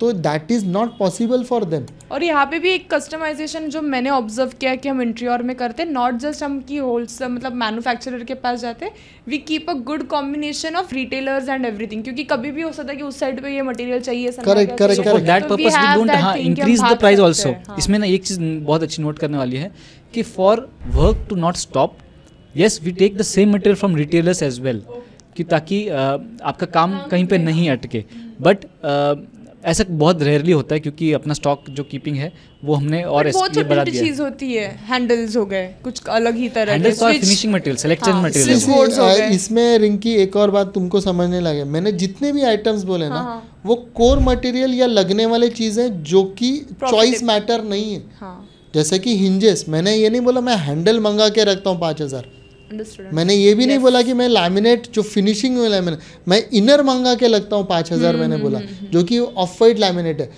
तो that is not possible for them और यहाँ पे भी एक कस्टमाइजेशन जो मैंने ऑब्जर्व किया कि हम इंटीरियर में करते हैं नॉट जस्ट हम की होल्स मतलब मैन्युफैक्चरर के पास जाते we keep a good combination of retailers and everything क्योंकि कभी भी हो सकता है कि उस साइड पे ये मटेरियल चाहिए correct correct correct that purpose we don't हां इंक्रीज द प्राइस आल्सो इसमें ना एक चीज बहुत अच्छी नोट करने वाली है कि for work to not stop yes we take the same material from retailers as well कि ताकि आपका काम कहीं पे नहीं अटके बट ऐसा बहुत रेयरली होता है क्योंकि अपना स्टॉक जो कीपिंग है वो हमने और बहुत चीज होती है हैंडल्स हो गए कुछ अलग ही तरह हैंडल्स और फिनिशिंग मटेरियल मटेरियल इसमें रिंकी एक और बात तुमको समझने लगे मैंने जितने भी आइटम्स बोले ना हाँ। वो कोर मटेरियल या लगने वाले चीज है जो कि चॉइस मैटर नहीं है हाँ। जैसे कि हिंजेस मैंने ये नहीं बोला मैं हैंडल मंगा के रखता हूँ पाँच हज़ार मैंने ये भी yes. नहीं बोला कि मैं लैमिनेट जो फिनिशिंग में लैमिनेट मैं इनर मंगा के लगता हूँ पाँच हज़ार हम्म, मैंने हम्म, बोला हम्म, जो कि ऑफ वाइट लैमिनेट है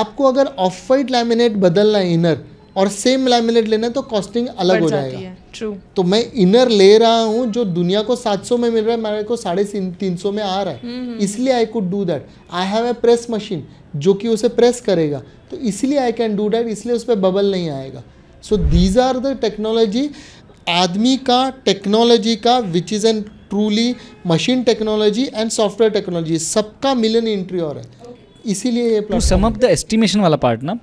आपको अगर ऑफ वाइट लैमिनेट बदलना है इनर और सेम लैमिनेट लेना है तो कॉस्टिंग अलग हो जाएगा ट्रू तो मैं इनर ले रहा हूँ जो दुनिया को 700 में मिल रहा है मेरे को साढ़े तीन सौ में आ रहा है इसलिए I could do that I have a press machine जो कि उसे प्रेस करेगा तो इसलिए आई कैन डू दैट इसलिए उस पर बबल नहीं आएगा so these are the technology आदमी का टेक्नोलॉजी का which is an truly machine technology and software technology सबका मिलन और है इसीलिए ये to sum of the estimation वाला पार्ट ना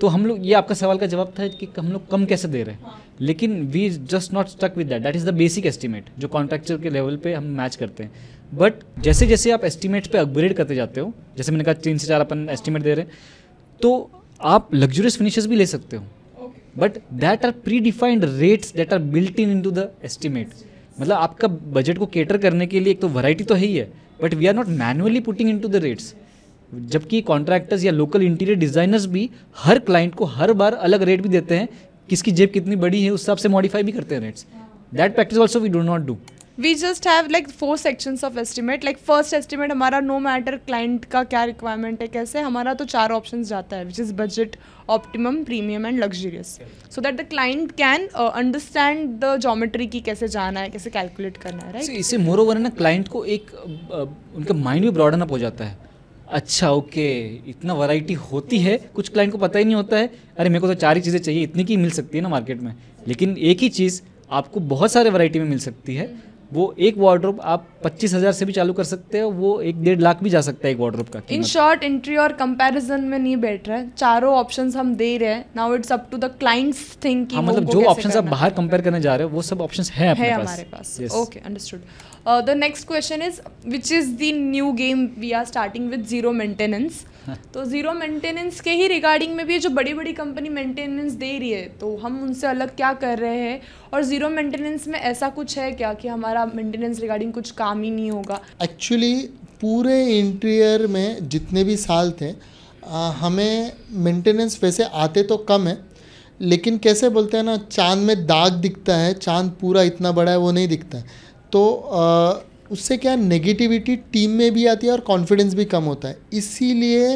तो हम लोग ये आपका सवाल का जवाब था कि हम लोग कम कैसे दे रहे हैं हाँ। लेकिन we just not stuck with that that is the basic estimate जो कॉन्ट्रैक्चर के लेवल पे हम मैच करते हैं बट जैसे जैसे आप एस्टिमेट पे अपग्रेड करते जाते हो जैसे मैंने कहा तीन से चार अपन एस्टिमेट दे रहे हैं तो आप लग्जरियस फिनिशेस भी ले सकते हो but that are predefined rates that are built in to the estimate मतलब आपका बजट को केटर करने के लिए एक तो वैरायटी तो है ही है but we are not manually putting in to the rates जबकि कॉन्ट्रैक्टर्स या लोकल इंटीरियर डिज़ाइनर्स भी हर क्लाइंट को हर बार अलग रेट भी देते हैं किसकी जेब कितनी बड़ी है उस हिसाब से मॉडिफाई भी करते हैं rates that practice also we do not do we just have like four sections of estimate like first estimate हमारा नो मैटर क्लाइंट का क्या रिक्वायरमेंट है कैसे हमारा तो चार ऑप्शन जाता है which is budget optimum premium and luxurious so that the client can understand the geometry की कैसे जाना है कैसे कैलकुलेट करना है राइट right? मोर ओवर ना क्लाइंट को एक uh, uh उनका माइंड भी ब्रॉडन अप हो जाता है अच्छा ओके इतना वैरायटी होती है कुछ क्लाइंट को पता ही नहीं होता है अरे मेरे को तो चार ही चीज़ें चाहिए इतनी की मिल सकती है ना मार्केट में लेकिन एक ही चीज़ आपको बहुत सारे वैरायटी में मिल सकती है वो एक वार्ड्रोप आप पच्चीस हज़ार से भी चालू कर सकते हैं वो एक डेढ़ लाख भी जा सकता है एक वार्ड्रोप का इन शॉर्ट एंट्री और कंपैरिजन में नहीं बैठ रहा है चारों ऑप्शंस हम दे रहे हैं now it's up to the clients think हाँ, मतलब जो ऑप्शन आप बाहर कंपेयर करने जा रहे हो वो सब ऑप्शन हैं अपने है हमारे पास okay understood the next question is which is the new game we are starting with zero maintenance तो ज़ीरो मेंटेनेंस के ही रिगार्डिंग में भी जो बड़ी बड़ी कंपनी मेंटेनेंस दे रही है तो हम उनसे अलग क्या कर रहे हैं और ज़ीरो मेंटेनेंस में ऐसा कुछ है क्या कि हमारा मेंटेनेंस रिगार्डिंग कुछ काम ही नहीं होगा एक्चुअली पूरे इंटीरियर में जितने भी साल थे आ, हमें मेंटेनेंस वैसे आते तो कम है लेकिन कैसे बोलते हैं ना चांद में दाग दिखता है चांद पूरा इतना बड़ा है वो नहीं दिखता है तो आ, उससे क्या नेगेटिविटी टीम में भी आती है और कॉन्फिडेंस भी कम होता है इसीलिए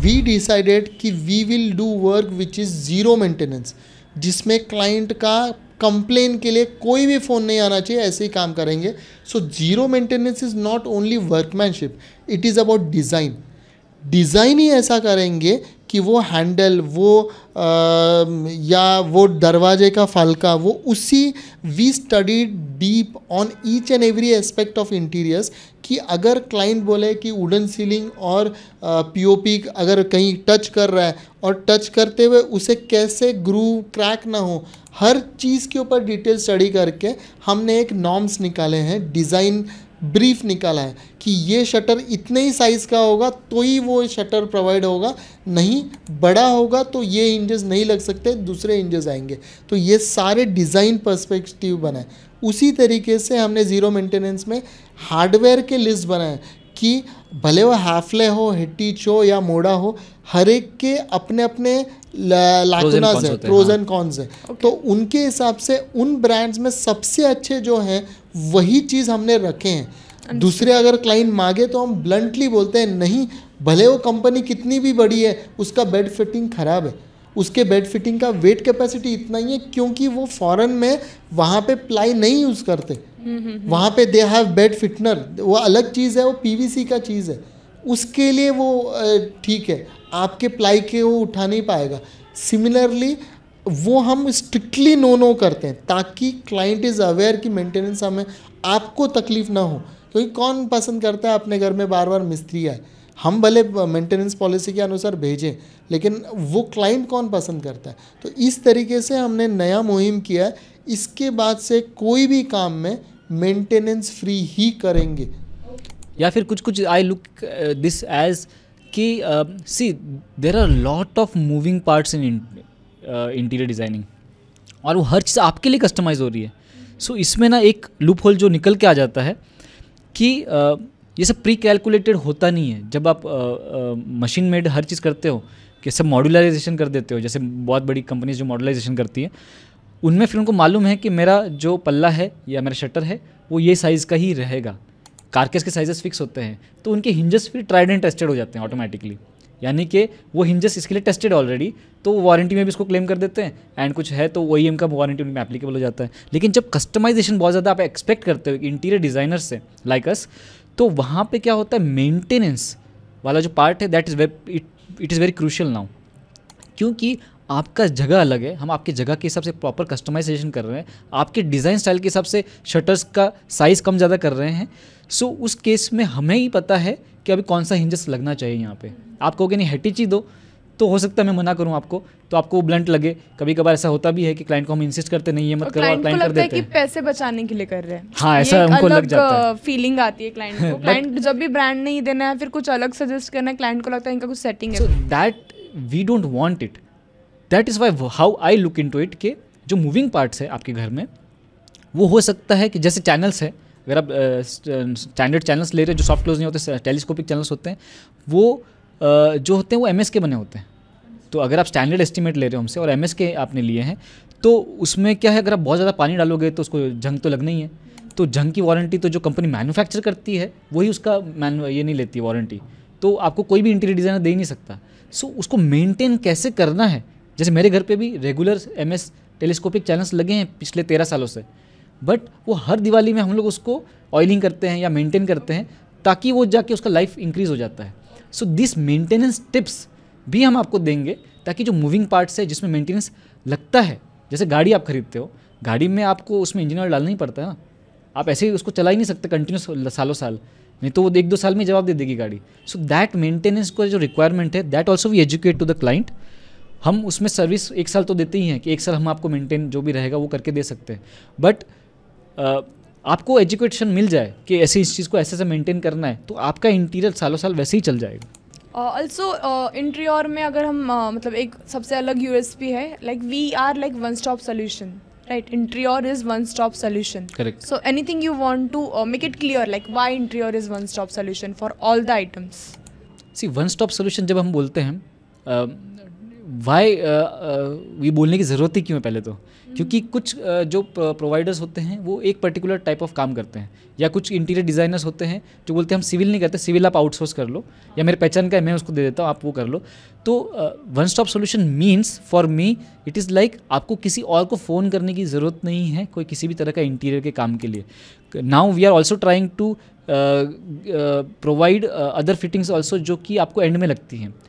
वी डिसाइडेड कि we will do work which is zero maintenance जिसमें क्लाइंट का कंप्लेन के लिए कोई भी फ़ोन नहीं आना चाहिए ऐसे ही काम करेंगे so zero maintenance is not only workmanship it is about design design ही ऐसा करेंगे कि वो हैंडल वो आ, या वो दरवाजे का फलका वो उसी we study deep on each and every aspect of interiors कि अगर क्लाइंट बोले कि वुडन सीलिंग और पीओपी अगर कहीं टच कर रहा है और टच करते हुए उसे कैसे ग्रू क्रैक ना हो हर चीज़ के ऊपर डिटेल स्टडी करके हमने एक नॉर्म्स निकाले हैं डिज़ाइन ब्रीफ निकाला है कि ये शटर इतने ही साइज़ का होगा तो ही वो शटर प्रोवाइड होगा नहीं बड़ा होगा तो ये इंजेस नहीं लग सकते दूसरे इंजेस आएंगे तो ये सारे डिज़ाइन पर्सपेक्टिव बनाए उसी तरीके से हमने ज़ीरो मेंटेनेंस में हार्डवेयर के लिस्ट बनाए कि भले वो हाफले हो हिट्टी हो या मोड़ा हो हर एक के अपने अपने लाकुनाज है प्रोज एंड कॉन्स है तो उनके हिसाब से उन ब्रांड्स में सबसे अच्छे जो हैं वही चीज़ हमने रखे हैं दूसरे अगर क्लाइंट मांगे तो हम ब्लंटली बोलते हैं नहीं भले वो कंपनी कितनी भी बड़ी है उसका बेड फिटिंग खराब है उसके बेड फिटिंग का वेट कैपेसिटी इतना ही है क्योंकि वो फॉरेन में वहाँ पे प्लाई नहीं यूज़ करते वहाँ पे दे हैव बेड फिटनर वो अलग चीज़ है वो पीवीसी का चीज़ है उसके लिए वो ठीक है आपके प्लाई के वो उठा नहीं पाएगा सिमिलरली वो हम स्ट्रिक्टली नो नो करते हैं ताकि क्लाइंट इज़ अवेयर कि मेंटेनेंस हमें आपको तकलीफ़ ना हो क्योंकि कौन पसंद करता है अपने घर में बार बार मिस्त्री आए हम भले मेंटेनेंस पॉलिसी के अनुसार भेजें लेकिन वो क्लाइंट कौन पसंद करता है तो इस तरीके से हमने नया मुहिम किया है इसके बाद से कोई भी काम में मेंटेनेंस फ्री ही करेंगे या फिर कुछ कुछ आई लुक दिस एज कि see there are lot of moving parts in interior designing और वो हर चीज़ आपके लिए कस्टमाइज हो रही है सो so, इसमें ना एक लूप होल जो निकल के आ जाता है कि uh, ये सब प्री कैलकुलेटेड होता नहीं है जब आप मशीन uh, मेड uh, हर चीज़ करते हो कि सब मॉडुलराइजेशन कर देते हो जैसे बहुत बड़ी कंपनीज जो मॉडुलराइजेशन करती है उनमें फिर उनको मालूम है कि मेरा जो पल्ला है या मेरा शटर है वो ये साइज़ का ही रहेगा कारकेस के साइजेस फिक्स होते हैं तो उनके हिंजस फिर ट्राइड एंड टेस्टेड हो जाते हैं ऑटोमेटिकली यानी कि वो हिंजस इसके लिए टेस्टेड ऑलरेडी तो वारंटी में भी इसको क्लेम कर देते हैं एंड कुछ है तो वही का वारंटी उनमें एप्लीकेबल हो जाता है लेकिन जब कस्टमाइजेशन बहुत ज़्यादा आप एक्सपेक्ट करते हो इंटीरियर डिज़ाइनर से लाइक अस तो वहाँ पर क्या होता है मेंटेनेंस वाला जो पार्ट है that is web it it is very crucial now क्योंकि आपका जगह अलग है हम आपकी जगह के हिसाब से प्रॉपर कस्टमाइजेशन कर रहे हैं आपके डिज़ाइन स्टाइल के हिसाब से शटर्स का साइज़ कम ज़्यादा कर रहे हैं सो so, उस केस में हमें ही पता है कि अभी कौन सा हिंजस लगना चाहिए यहाँ पे आप कहोगे नहीं हेटिची दो तो हो सकता है मैं मना करूँ आपको तो आपको वो ब्लंट लगे कभी कभार ऐसा होता भी है कि क्लाइंट को हम इंसिस्ट करते नहीं ये मत करो और क्लाइंट कर देते हैं कि पैसे बचाने के लिए कर रहे हैं हाँ ऐसा हमको लग जाता है फीलिंग आती है क्लाइंट को क्लाइंट जब भी ब्रांड नहीं देना है फिर कुछ अलग सजेस्ट करना है क्लाइंट को लगता है इनका कुछ सेटिंग है that we don't want it that is why how I look into it के जो मूविंग पार्ट्स है आपके घर में वो हो सकता है कि जैसे चैनल्स है अगर आप स्टैंडर्ड चैनल्स ले रहे हैं जो सॉफ्ट क्लोज नहीं होते टेलीस्कोपिक चैनल्स होते हैं वो जो होते हैं वो एम के बने होते हैं तो अगर आप स्टैंडर्ड एस्टिमेट ले रहे हो हमसे और एम के आपने लिए हैं तो उसमें क्या है अगर आप बहुत ज़्यादा पानी डालोगे तो उसको जंग तो लगना ही है तो जंग की वारंटी तो जो कंपनी मैन्युफैक्चर करती है वही उसका मैन ये नहीं लेती वारंटी तो आपको कोई भी इंटीरियर डिज़ाइनर दे ही नहीं सकता सो उसको मेंटेन कैसे करना है जैसे मेरे घर पे भी regular M S telescopic channels लगे हैं पिछले तेरह सालों से बट वो हर दिवाली में हम लोग उसको ऑयलिंग करते हैं या मेंटेन करते हैं ताकि वो जाके उसका लाइफ इंक्रीज़ हो जाता है सो दिस मेंटेनेंस टिप्स भी हम आपको देंगे ताकि जो मूविंग पार्ट्स है जिसमें मेंटेनेंस लगता है जैसे गाड़ी आप खरीदते हो गाड़ी में आपको उसमें इंजन ऑयल डालना ही पड़ता है ना आप ऐसे ही उसको चला ही नहीं सकते कंटिन्यूस सालों साल नहीं तो वो एक दो साल में जवाब दे देगी गाड़ी सो दैट मेंटेनेंस का जो रिक्वायरमेंट है that also we educate to the client हम उसमें सर्विस एक साल तो देते ही हैं कि एक साल हम आपको मेंटेन जो भी रहेगा वो करके दे सकते हैं बट आपको एजुकेशन मिल जाए कि ऐसे इस चीज़ को ऐसे से मेंटेन करना है तो आपका इंटीरियर सालों साल वैसे ही चल जाएगा ऑल्सो इंटीरियर में अगर हम uh, मतलब एक सबसे अलग यू है like we are like one stop solution right interior is one stop solution correct so any you want to uh, make it clear like why interior is one stop solution for all the items see one stop solution जब हम बोलते हैं Y uh, uh, ये बोलने की ज़रूरत ही क्यों है पहले तो हम्म। क्योंकि कुछ uh, जो प्रोवाइडर्स होते हैं वो एक पर्टिकुलर टाइप ऑफ काम करते हैं या कुछ इंटीरियर डिज़ाइनर्स होते हैं जो बोलते हैं हम सिविल नहीं करते सिविल आप आउटसोर्स कर लो या मेरे पहचान का है मैं उसको दे देता हूँ आप वो कर लो तो one stop solution means for me it is like आपको किसी और को फ़ोन करने की ज़रूरत नहीं है कोई किसी भी तरह का इंटीरियर के काम के लिए now we are also trying to provide other fittings also जो कि आपको एंड में लगती हैं